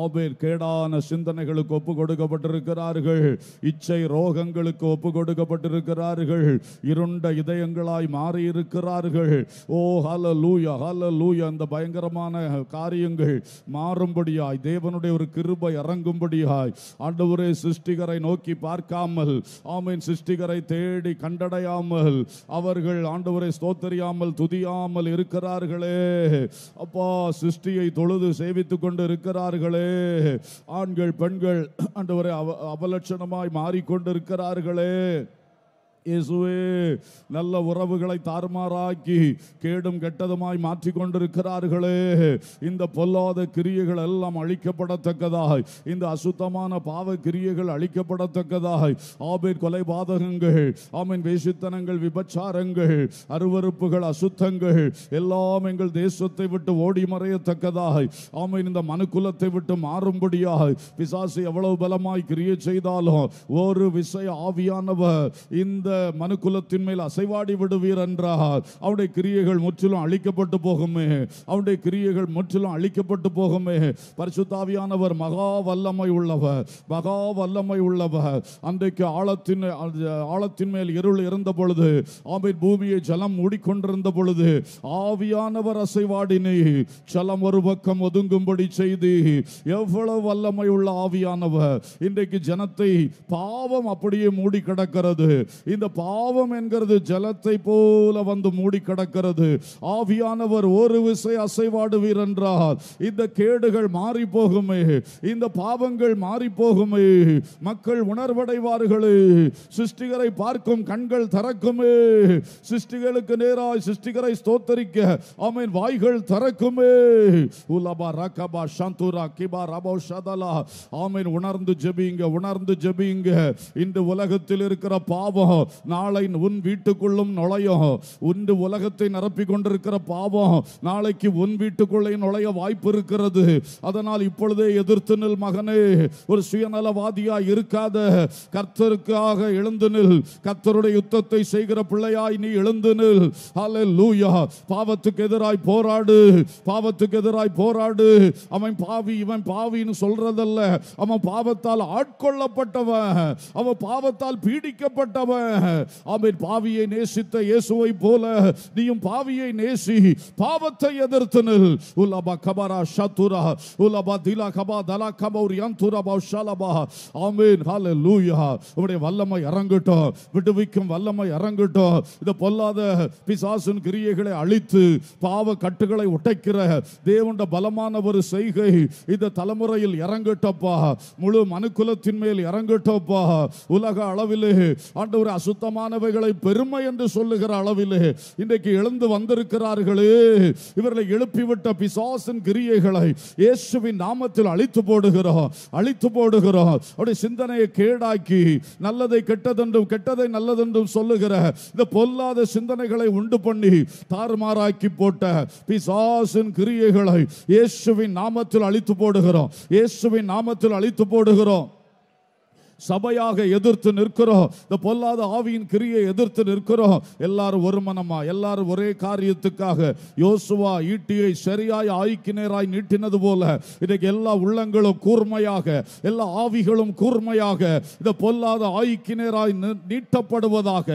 Speaker 1: ஆபேர் கேடான சிந்தனைகளுக்கு ஒப்பு கொடுக்கப்பட்டிருக்கிறார்கள் இச்சை ரோகங்களுக்கு ஒப்பு கொடுக்கப்பட்டிருக்கிறார்கள் இருண்ட இதயங்களாய் மாறியிருக்கிறார்கள் ஓ ஹால லூயா ஹால லூயா அந்த பயங்கரமான காரியங்கள் மாறும்படியாய் தேவனுடைய ஒரு கிருபை இறங்கும்படியாய் ஆண்டவரே சிருஷ்டிகரை நோக்கி பார்க்காம அறியாமல் ஆமீன் சிருஷ்டிகரை தேடி கண்டடையாமல் அவர்கள் ஆண்டவரை ஸ்தோத்தரியாமல் துதியாமல் இருக்கிறார்களே அப்பா சிருஷ்டியை தொழுது சேவித்து கொண்டு இருக்கிறார்களே ஆண்கள் பெண்கள் ஆண்டவரை அவ அவலட்சணமாய் மாறிக்கொண்டிருக்கிறார்களே இயேசுவே நல்ல உறவுகளை தாறுமாறாக்கி கேடும் கெட்டதுமாய் மாற்றி கொண்டிருக்கிறார்களே இந்த பொல்லாத கிரியைகள் எல்லாம் அழிக்கப்படத்தக்கதாக இந்த அசுத்தமான பாவ கிரியைகள் அழிக்கப்படத்தக்கதாய் ஆபேர் கொலைபாதகங்கள் ஆமின் வேசித்தனங்கள் விபச்சாரங்கள் அருவறுப்புகள் அசுத்தங்கள் எல்லாம் எங்கள் தேசத்தை விட்டு ஓடி மறையத்தக்கதாக ஆமின் இந்த மனுக்குலத்தை விட்டு மாறும்படியாக பிசாசு எவ்வளவு பலமாய் கிரியை செய்தாலும் ஒரு விசை ஆவியானவர் இந்த மனுக்குலத்தின் மேல் அசைவாடி விடுவீர் என்றால் அவனுடைய கிரியைகள் முற்றிலும் அழிக்கப்பட்டு போகுமே அவனுடைய கிரியைகள் முற்றிலும் அழிக்கப்பட்டு போகுமே பரிசுத்தாவியானவர் மகா வல்லமை உள்ளவர் மகா வல்லமை உள்ளவர் அன்றைக்கு ஆழத்தின் ஆழத்தின் மேல் இருள் இருந்த பொழுது ஆமீன் பூமியை ஜலம் மூடிக்கொண்டிருந்த பொழுது ஆவியானவர் அசைவாடினை ஜலம் ஒரு பக்கம் ஒதுங்கும்படி செய்து எவ்வளவு வல்லமை உள்ள ஆவியானவர் இன்றைக்கு ஜனத்தை பாவம் அப்படியே மூடி கிடக்கிறது இந்த பாவம் என்கிறது ஜலத்தை போல வந்து மூடி கிடக்கிறது ஆவியானவர் ஒரு விசை அசைவாடுவீர் என்றால் இந்த கேடுகள் மாறி போகுமே இந்த பாவங்கள் மாறி போகுமே மக்கள் உணர்வடைவார்களே சிருஷ்டிகரை பார்க்கும் கண்கள் திறக்குமே சிருஷ்டிகளுக்கு நேராய் சிருஷ்டிகரை ஸ்தோத்தரிக்க அவன் வாய்கள் திறக்குமே உலபா ரகபா சந்துரா கிபா ரபோ சதலா ஆமீன் உணர்ந்து ஜெபிங்க உணர்ந்து ஜெபிங்க இந்த உலகத்தில் இருக்கிற பாவம் நாளை உன் வீட்டுக்குள்ளும் நுழையும் உன் உலகத்தை நிரப்பிக் கொண்டிருக்கிற பாவம் நாளைக்கு உன் வீட்டுக்குள்ளே நுழைய வாய்ப்பு இருக்கிறது அதனால் இப்பொழுதே எதிர்த்து நில் மகனே ஒரு சுயநலவாதியா இருக்காத கர்த்தருக்காக எழுந்து நில் கர்த்தருடைய யுத்தத்தை செய்கிற பிள்ளையாய் நீ எழுந்து நில் லூயா பாவத்துக்கு எதிராய் போராடு பாவத்துக்கு எதிராய் போராடு அவன் பாவி இவன் பாவின்னு சொல்றதல்ல அவன் பாவத்தால் ஆட்கொள்ளப்பட்டவன் அவன் பாவத்தால் பீடிக்கப்பட்டவன் ஆமீன் பாவியை நேசித்த இயேசுவை போல நீயும் பாவியை நேசி பாவத்தை எதிர்த்து நில் உலபா கபாரா ஷத்துரா உலபா திலா கபா தலா கபா யந்துரபா ஷலபா ஆமீன் ஹால லூயா உடைய வல்லமை இறங்கட்டும் விடுவிக்கும் வல்லமை இறங்கட்டும் இந்த பொல்லாத பிசாசின் கிரியைகளை அழித்து பாவ கட்டுகளை உடைக்கிற தேவண்ட பலமான ஒரு செய்கை இந்த தலைமுறையில் இறங்கட்டப்பா முழு மனுக்குலத்தின் மேல் இறங்கட்டப்பா உலக அளவிலே ஆண்டவர் அசு அசுத்தமானவைகளை பெருமை என்று சொல்லுகிற அளவிலே இன்றைக்கு எழுந்து வந்திருக்கிறார்களே இவர்களை எழுப்பிவிட்ட பிசாசின் கிரியைகளை இயேசுவின் நாமத்தில் அழித்து போடுகிறோம் அழித்து போடுகிறோம் அப்படி சிந்தனையை கேடாக்கி நல்லதை கெட்டதென்றும் கெட்டதை நல்லதென்றும் சொல்லுகிற இந்த பொல்லாத சிந்தனைகளை உண்டு பண்ணி தாறுமாறாக்கி போட்ட பிசாசின் கிரியைகளை இயேசுவின் நாமத்தில் அழித்து போடுகிறோம் இயேசுவின் நாமத்தில் அழித்து போடுகிறோம் சபையாக எதிர்த்து நிற்கிறோம் இந்த பொல்லாத ஆவியின் கிரியை எதிர்த்து நிற்கிறோம் எல்லாரும் ஒரு மனமா எல்லாரும் ஒரே காரியத்துக்காக யோசுவா ஈட்டியை சரியாய் ஆய்க்கினராய் நீட்டினது போல இன்னைக்கு எல்லா உள்ளங்களும் கூர்மையாக எல்லா ஆவிகளும் கூர்மையாக இந்த பொல்லாத ஆய்க்கினராய் நீட்டப்படுவதாக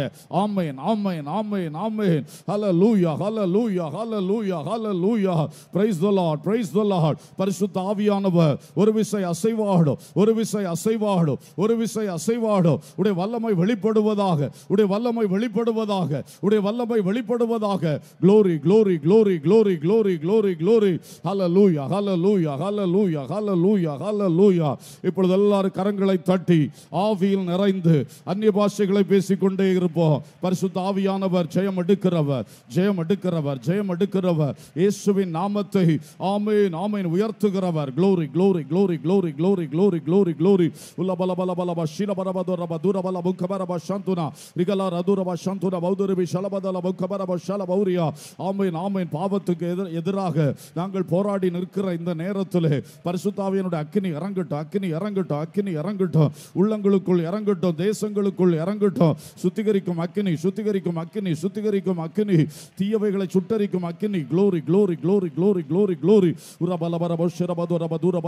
Speaker 1: ஆமையன் ஆமையன் ஆமையன் ஆமையன் ஹல hallelujah hallelujah hallelujah ஹல லூயா பிரைஸ் தொல்லாட் பிரைஸ் தொல்லாட் பரிசுத்த ஆவியானவர் ஒரு விசை அசைவாகடும் ஒரு விசை அசைவாகடும் ஒரு கருவிசை அசைவாடும் உடைய வல்லமை வெளிப்படுவதாக உடைய வல்லமை வெளிப்படுவதாக உடைய வல்லமை வெளிப்படுவதாக glory glory glory glory glory glory glory hallelujah hallelujah hallelujah hallelujah ஹல லூயா இப்பொழுது எல்லாரும் கரங்களை தட்டி ஆவியில் நிறைந்து அந்நிய பாஷைகளை பேசிக்கொண்டே இருப்போம் பரிசுத்த ஆவியானவர் ஜெயம் எடுக்கிறவர் ஜெயம் எடுக்கிறவர் ஜெயம் எடுக்கிறவர் இயேசுவின் நாமத்தை ஆமேன் ஆமேன் உயர்த்துகிறவர் glory glory glory glory glory glory glory glory உள்ள பல பல பாவத்துக்கு எதிராக நாங்கள் போராடி நிற்கிற இந்த நேரத்தில் பரிசுத்தாவியனுடைய இறங்கட்டும் அக்கினி இறங்கட்டும் அக்கினி இறங்கட்டும் உள்ளங்களுக்குள் இறங்கட்டும் தேசங்களுக்குள் இறங்கட்டும் சுத்திகரிக்கும் அக்கினி சுத்திகரிக்கும் அக்கினி சுத்திகரிக்கும் அக்கினி தீயவைகளை சுட்டரிக்கும் அக்கினி glory glory glory glory glory glory உரபல பரப ஷரபதுரப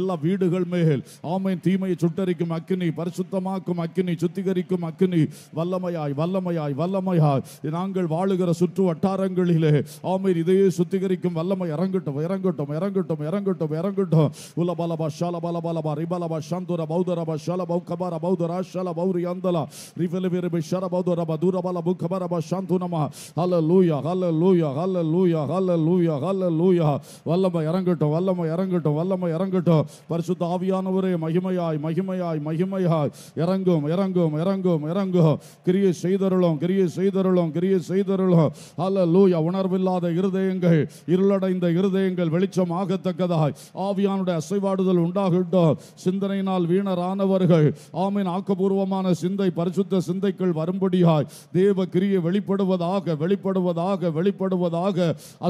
Speaker 1: எல்லா வீடுகள் மேல் ஆமை தீமையை சுட்டரிக்கும் அக்கினி பரிசுத்தமாக்கும் அக்கினி சுத்திகரிக்கும் அக்கினி வல்லமையாய் வல்லமையாய் வல்லமையாய் நாங்கள் வாழுகிற சுற்று வட்டாரங்களிலே ஆமை இதையே சுத்திகரிக்கும் வல்லமை இறங்கட்டும் இறங்கட்டும் இறங்கட்டும் இறங்கட்டும் இறங்கட்டும் உல பலபா ஷால பௌகபார பௌதரா பௌரி அந்தலா ரிவல விரபி ஷால பௌதரபா ஹல hallelujah hallelujah hallelujah hallelujah ஹல லூயா வல்லமை இறங்கட்டும் வல்லமை இறங்கட்டும் வல்லமை இறங்கட்டும் பரிசுத்த ஆவியானவரே மகிமையாய் மகிமையாய் மகிமையாய் இறங்கும் இறங்கும் இறங்கும் இறங்கும் கிரியை செய்தருளும் கிரியை செய்தருளும் கிரியை செய்தருளும் அல்ல லூய உணர்வில்லாத இருதயங்கள் இருளடைந்த இருதயங்கள் வெளிச்சம் ஆகத்தக்கதாய் ஆவியானுடைய அசைவாடுதல் உண்டாகட்டும் சிந்தனையினால் வீணரானவர்கள் ஆமின் ஆக்கப்பூர்வமான சிந்தை பரிசுத்த சிந்தைக்குள் வரும்படியாய் தேவ கிரியை வெளிப்படுவதாக வெளிப்படுவதாக வெளிப்படுவதாக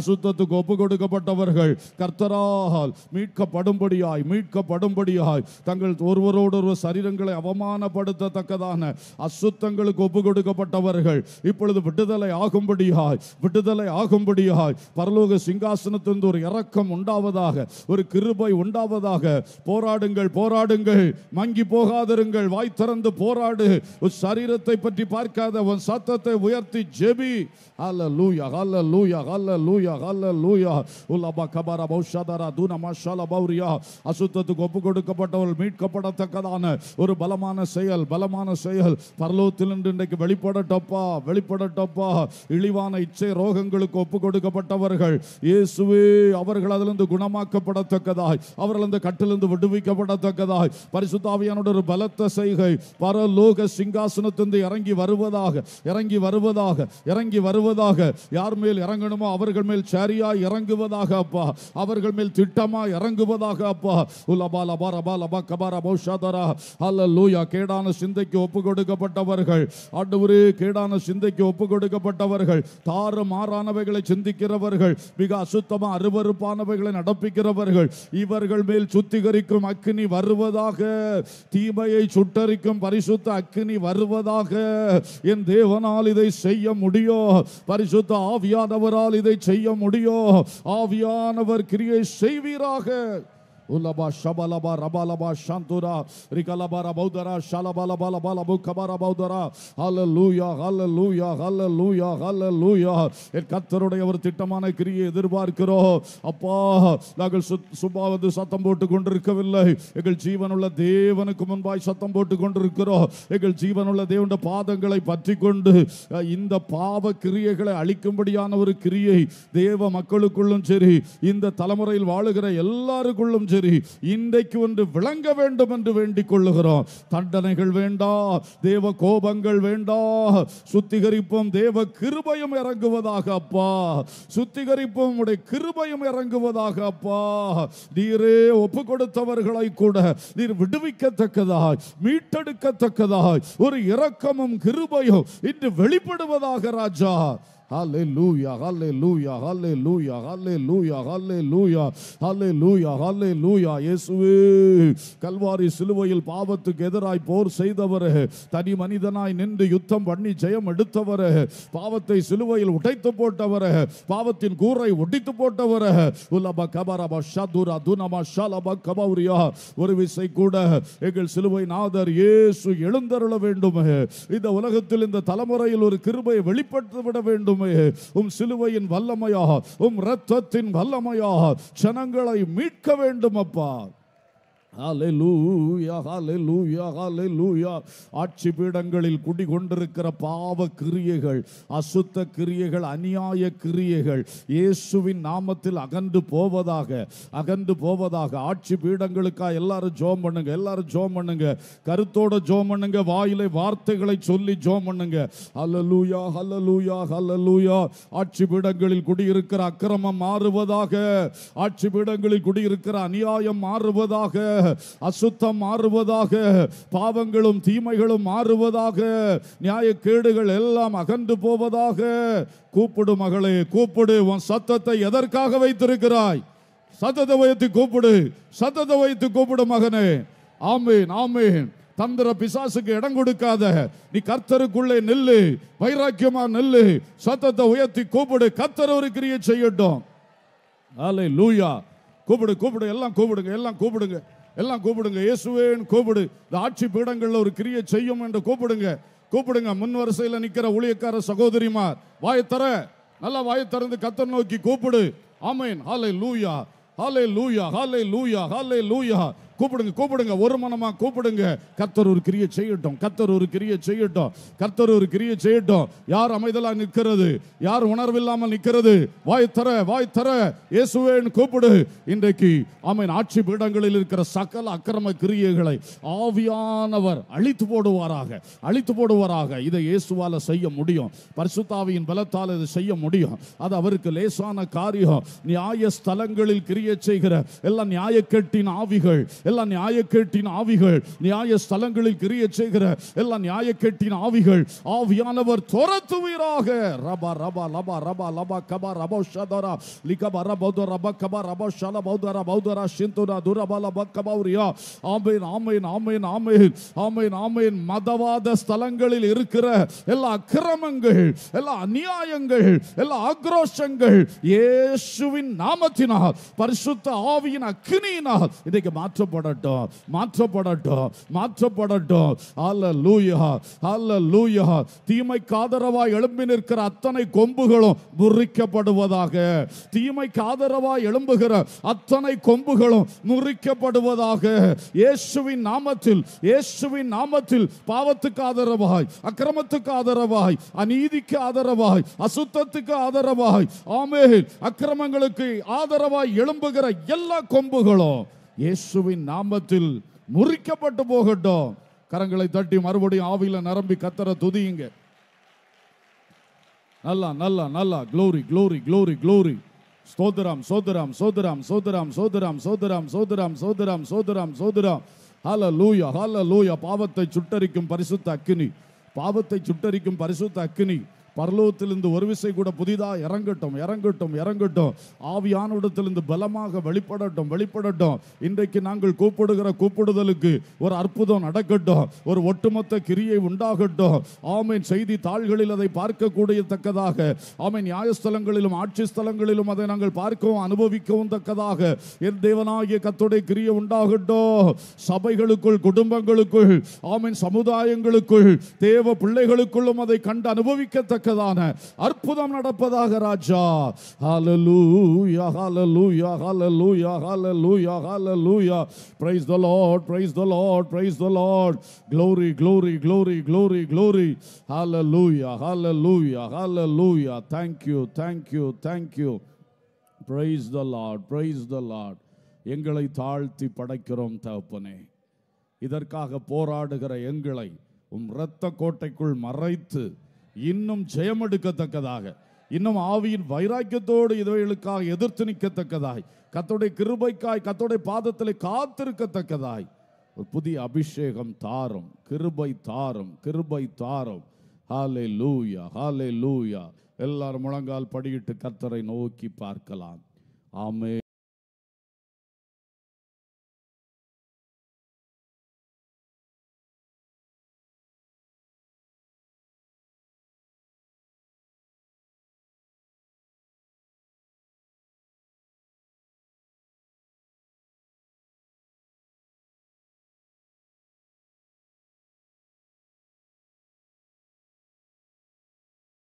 Speaker 1: அசுத்தத்துக்கு ஒப்பு கொடுக்கப்பட்டவர்கள் கர்த்தராக மீட்கப்படும்படியாய் மீட்க தண்டிக்கப்படும்படியாய் தங்கள் ஒருவரோடொருவர் சரீரங்களை அவமானப்படுத்தத்தக்கதான அசுத்தங்களுக்கு ஒப்பு கொடுக்கப்பட்டவர்கள் இப்பொழுது விடுதலை ஆகும்படியாய் விடுதலை ஆகும்படியாய் பரலோக சிங்காசனத்திலிருந்து ஒரு இறக்கம் உண்டாவதாக ஒரு கிருபை உண்டாவதாக போராடுங்கள் போராடுங்கள் மங்கி போகாதிருங்கள் வாய் திறந்து போராடு உன் சரீரத்தை பற்றி பார்க்காத உன் சத்தத்தை உயர்த்தி ஜெபி அல்ல லூயா அல்ல லூயா அல்ல லூயா அல்ல லூயா உல்லபா கபாரா பௌஷாதாரா தூனமா பௌரியா அசுத்த யுத்தத்துக்கு ஒப்பு கொடுக்கப்பட்டவர்கள் மீட்கப்படத்தக்கதான ஒரு பலமான செயல் பலமான செயல் பரலோகத்தில் இன்று இன்றைக்கு வெளிப்படட்டப்பா வெளிப்படட்டப்பா இழிவான இச்சை ரோகங்களுக்கு ஒப்பு கொடுக்கப்பட்டவர்கள் இயேசுவே அவர்கள் அதிலிருந்து குணமாக்கப்படத்தக்கதாய் அவர்கள் அந்த கட்டிலிருந்து விடுவிக்கப்படத்தக்கதாய் பரிசுத்தாவியானோட ஒரு பலத்த செய்கை பரலோக சிங்காசனத்திலிருந்து இறங்கி வருவதாக இறங்கி வருவதாக இறங்கி வருவதாக யார் மேல் இறங்கணுமோ அவர்கள் மேல் சரியா இறங்குவதாக அப்பா அவர்கள் மேல் திட்டமா இறங்குவதாக அப்பா உலபால பாரபால பக்கபார அல்ல லூயா கேடான சிந்தைக்கு ஒப்பு கொடுக்கப்பட்டவர்கள் ஆண்டவரே கேடான சிந்தைக்கு ஒப்பு கொடுக்கப்பட்டவர்கள் தாறு மாறானவைகளை சிந்திக்கிறவர்கள் மிக அசுத்தமாக அருவறுப்பானவைகளை நடப்பிக்கிறவர்கள் இவர்கள் மேல் சுத்திகரிக்கும் அக்னி வருவதாக தீமையை சுட்டரிக்கும் பரிசுத்த அக்கினி வருவதாக என் தேவனால் இதை செய்ய முடியும் பரிசுத்த ஆவியானவரால் இதை செய்ய முடியும் ஆவியானவர் கிரியை செய்வீராக ரபாலபா ரிகலபா ரபௌதரா Ulaba shabalaba rabalaba shantura rikalaba rabaudara shalabalaba labalaba kabarabaudara hallelujah hallelujah hallelujah hallelujah என் கத்தருடைய ஒரு திட்டமான கிரியை எதிர்பார்க்கிறோம் அப்பா நாங்கள் சும்மாவது சத்தம் போட்டு கொண்டிருக்கவில்லை எங்கள் ஜீவனுள்ள தேவனுக்கு முன்பாய் சத்தம் போட்டு கொண்டிருக்கிறோம் எங்கள் ஜீவனுள்ள தேவனுடைய பாதங்களை பற்றி கொண்டு இந்த பாவ கிரியைகளை அழிக்கும்படியான ஒரு கிரியை தேவ மக்களுக்குள்ளும் சரி இந்த தலைமுறையில் வாழுகிற எல்லாருக்குள்ளும் சரி சரி இன்றைக்கு ஒன்று விளங்க வேண்டும் என்று வேண்டிக் கொள்ளுகிறோம் தண்டனைகள் வேண்டாம் தேவ கோபங்கள் வேண்டாம் சுத்திகரிப்பும் தேவ கிருபையும் இறங்குவதாக அப்பா சுத்திகரிப்பும் உடைய கிருபையும் இறங்குவதாக அப்பா நீரே ஒப்பு கொடுத்தவர்களை கூட நீர் விடுவிக்கத்தக்கதாய் மீட்டெடுக்கத்தக்கதாய் ஒரு இரக்கமும் கிருபையும் இன்று வெளிப்படுவதாக ராஜா Hallelujah, hallelujah, hallelujah, hallelujah, hallelujah, hallelujah, hallelujah. இயேசுவே கல்வாரி சிலுவையில் பாவத்துக்கு எதிராய் போர் செய்தவர் தனி மனிதனாய் நின்று யுத்தம் பண்ணி ஜெயம் எடுத்தவர் பாவத்தை சிலுவையில் உடைத்து போட்டவர் பாவத்தின் கூரை ஒடித்து போட்டவர் உலப கபரப ஷதுர துனம ஷலப கபௌரியா ஒரு விசை கூட எங்கள் சிலுவை நாதர் இயேசு எழுந்தருள வேண்டும் இந்த உலகத்தில் இந்த தலைமுறையில் ஒரு கிருபையை வெளிப்பட்டு விட வேண்டும் வல்லமையே உம் சிலுவையின் வல்லமையாக உம் இரத்தத்தின் வல்லமையாக ஜனங்களை மீட்க வேண்டும் அப்பா ஆட்சி பீடங்களில் குடிகொண்டிருக்கிற பாவ கிரியைகள் அசுத்த கிரியைகள் அநியாய கிரியைகள் இயேசுவின் நாமத்தில் அகன்று போவதாக அகன்று போவதாக ஆட்சி பீடங்களுக்காக எல்லாரும் ஜோம் பண்ணுங்க எல்லாரும் ஜோம் பண்ணுங்க கருத்தோட ஜோம் பண்ணுங்க வாயிலை வார்த்தைகளை சொல்லி ஜோம் பண்ணுங்க ஹலலூயா ஹலலூயா ஹலலூயா ஆட்சி பீடங்களில் குடியிருக்கிற அக்கிரமம் மாறுவதாக ஆட்சி பீடங்களில் குடியிருக்கிற அநியாயம் மாறுவதாக அசுத்தம் மாறுவதாக பாவங்களும் தீமைகளும் மாறுவதாக நியாயக்கேடுகள் எல்லாம் அகன்று போவதாக கூப்பிடு மகளே கூப்பிடு உன் சத்தத்தை எதற்காக வைத்திருக்கிறாய் சத்தத்தை வைத்து கூப்பிடு சத்தத்தை வைத்து கூப்பிடு மகனே ஆமேன் ஆமேன் தந்திர பிசாசுக்கு இடம் கொடுக்காத நீ கர்த்தருக்குள்ளே நெல்லு வைராக்கியமா நெல்லு சத்தத்தை உயர்த்தி கூப்பிடு கர்த்தர் ஒரு கிரியை செய்யட்டும் ஆலை லூயா கூப்பிடு கூப்பிடு எல்லாம் கூப்பிடுங்க எல்லாம் கூப்பிடுங்க எல்லாம் கூப்பிடுங்க இயேசுவேன் கூப்பிடு இந்த ஆட்சி பீடங்களில் ஒரு கிரியை செய்யும் என்று கூப்பிடுங்க கூப்பிடுங்க முன் வரிசையில் நிற்கிற ஊழியக்கார சகோதரிமார் வாயத்தர நல்லா வாயை கத்தர் நோக்கி கூப்பிடு ஆமேன் ஹாலே hallelujah hallelujah hallelujah ஹாலே லூயா கூப்பிடுங்க கூப்பிடுங்க ஒரு மனமாக கூப்பிடுங்க கத்தர் ஒரு கிரியை செய்யட்டும் கத்தர் ஒரு கிரியை செய்யட்டும் கத்தர் ஒரு கிரியை செய்யட்டும் யார் அமைதலாக நிற்கிறது யார் உணர்வில்லாமல் நிற்கிறது வாய் தர வாய் தர இயேசுவேன்னு கூப்பிடு இன்றைக்கு ஆமீன் ஆட்சி பீடங்களில் இருக்கிற சகல அக்கிரம கிரியைகளை ஆவியானவர் அழித்து போடுவாராக அழித்து போடுவாராக இதை இயேசுவால செய்ய முடியும் பரிசுத்தாவியின் பலத்தால் இதை செய்ய முடியும் அது அவருக்கு லேசான காரியம் நியாய ஸ்தலங்களில் கிரியை செய்கிற எல்லா நியாயக்கெட்டின் ஆவிகள் எல்லா கேட்டின் ஆவிகள் நியாய ஸ்தலங்களில் கிரிய செய்கிற எல்லா கேட்டின் ஆவிகள் ஆவியானவர் துரத்துவீராக ரபா ரபா லபா ரபா லபா கபா ரபோ ஷதரா லிகபா ரபௌத ரபா கபா ரபா ஷல பௌதரா பௌதரா சிந்துரா துரபல பக்கபௌரியா ஆமேன் ஆமேன் ஆமேன் ஆமேன் ஆமேன் ஆமேன் மதவாத ஸ்தலங்களில் இருக்கிற எல்லா அக்கிரமங்கள் எல்லா அநியாயங்கள் எல்லா ஆக்ரோஷங்கள் இயேசுவின் நாமத்தினால் பரிசுத்த ஆவியின் அக்னியினால் இன்றைக்கு மாற்றப்படும் மாற்றப்படட்டும் மாற்றப்படட்டும் மாற்றப்படட்டும் அல்ல லூயா அல்ல லூயா தீமைக்கு ஆதரவா எழும்பி நிற்கிற அத்தனை கொம்புகளும் முறிக்கப்படுவதாக தீமைக்கு எழும்புகிற அத்தனை கொம்புகளும் முறிக்கப்படுவதாக இயேசுவின் நாமத்தில் இயேசுவின் நாமத்தில் பாவத்துக்கு ஆதரவாய் அக்கிரமத்துக்கு ஆதரவாய் அநீதிக்கு ஆதரவாய் அசுத்தத்துக்கு ஆதரவாய் ஆமே அக்கிரமங்களுக்கு ஆதரவாய் எழும்புகிற எல்லா கொம்புகளும் இயேசுவின் நாமத்தில் முறிக்கப்பட்டு போகட்டும் கரங்களை தட்டி மறுபடியும் ஆவியில் நிரம்பி கத்தர துதியுங்க நல்லா நல்லா நல்லா க்ளோரி க்ளோரி க்ளோரி க்ளோரி சோதராம் சோதராம் சோதராம் சோதராம் சோதராம் சோதராம் சோதராம் சோதராம் சோதராம் சோதராம் ஹால லூயா ஹால லூயா பாவத்தை சுட்டரிக்கும் பரிசுத்த அக்னி பாவத்தை சுட்டரிக்கும் பரிசுத்த அக்னி பரலோகத்திலிருந்து ஒரு விசை கூட புதிதாக இறங்கட்டும் இறங்கட்டும் இறங்கட்டும் ஆவியானோடத்திலிருந்து பலமாக வெளிப்படட்டும் வெளிப்படட்டும் இன்றைக்கு நாங்கள் கூப்பிடுகிற கூப்பிடுதலுக்கு ஒரு அற்புதம் நடக்கட்டும் ஒரு ஒட்டுமொத்த கிரியை உண்டாகட்டும் ஆமீன் செய்தி தாள்களில் அதை பார்க்கக்கூடிய தக்கதாக ஆமீன் நியாயஸ்தலங்களிலும் ஆட்சி ஸ்தலங்களிலும் அதை நாங்கள் பார்க்கவும் அனுபவிக்கவும் தக்கதாக என் தேவனாகிய கத்துடைய கிரியை உண்டாகட்டும் சபைகளுக்குள் குடும்பங்களுக்குள் ஆமீன் சமுதாயங்களுக்குள் தேவ பிள்ளைகளுக்குள்ளும் அதை கண்டு அனுபவிக்கத்தக்க திறக்கதான அற்புதம் நடப்பதாக ராஜா ஹalleluya hallelujah hallelujah hallelujah hallelujah praise the lord praise the lord praise the lord glory glory glory glory glory hallelujah hallelujah hallelujah thank you thank you thank you praise the lord praise the lord எங்களை தாழ்த்தி படைக்கிறோம் தகப்பனே இதற்காக போராடுகிற எங்களை உம் இரத்த கோட்டைக்குள் மறைத்து இன்னும் ஜெயம் எடுக்கத்தக்கதாக இன்னும் ஆவியின் வைராக்கியத்தோடு இவைகளுக்காக எதிர்த்து நிற்கத்தக்கதாய் கத்தோடைய கிருபைக்காய் கத்தோடைய பாதத்தில் காத்திருக்கத்தக்கதாய் ஒரு புதிய அபிஷேகம் தாரும் கிருபை தாரும் கிருபை தாரும் ஹாலே லூயா ஹாலே லூயா எல்லாரும் முழங்கால் படியிட்டு கத்தரை நோக்கி பார்க்கலாம் ஆமே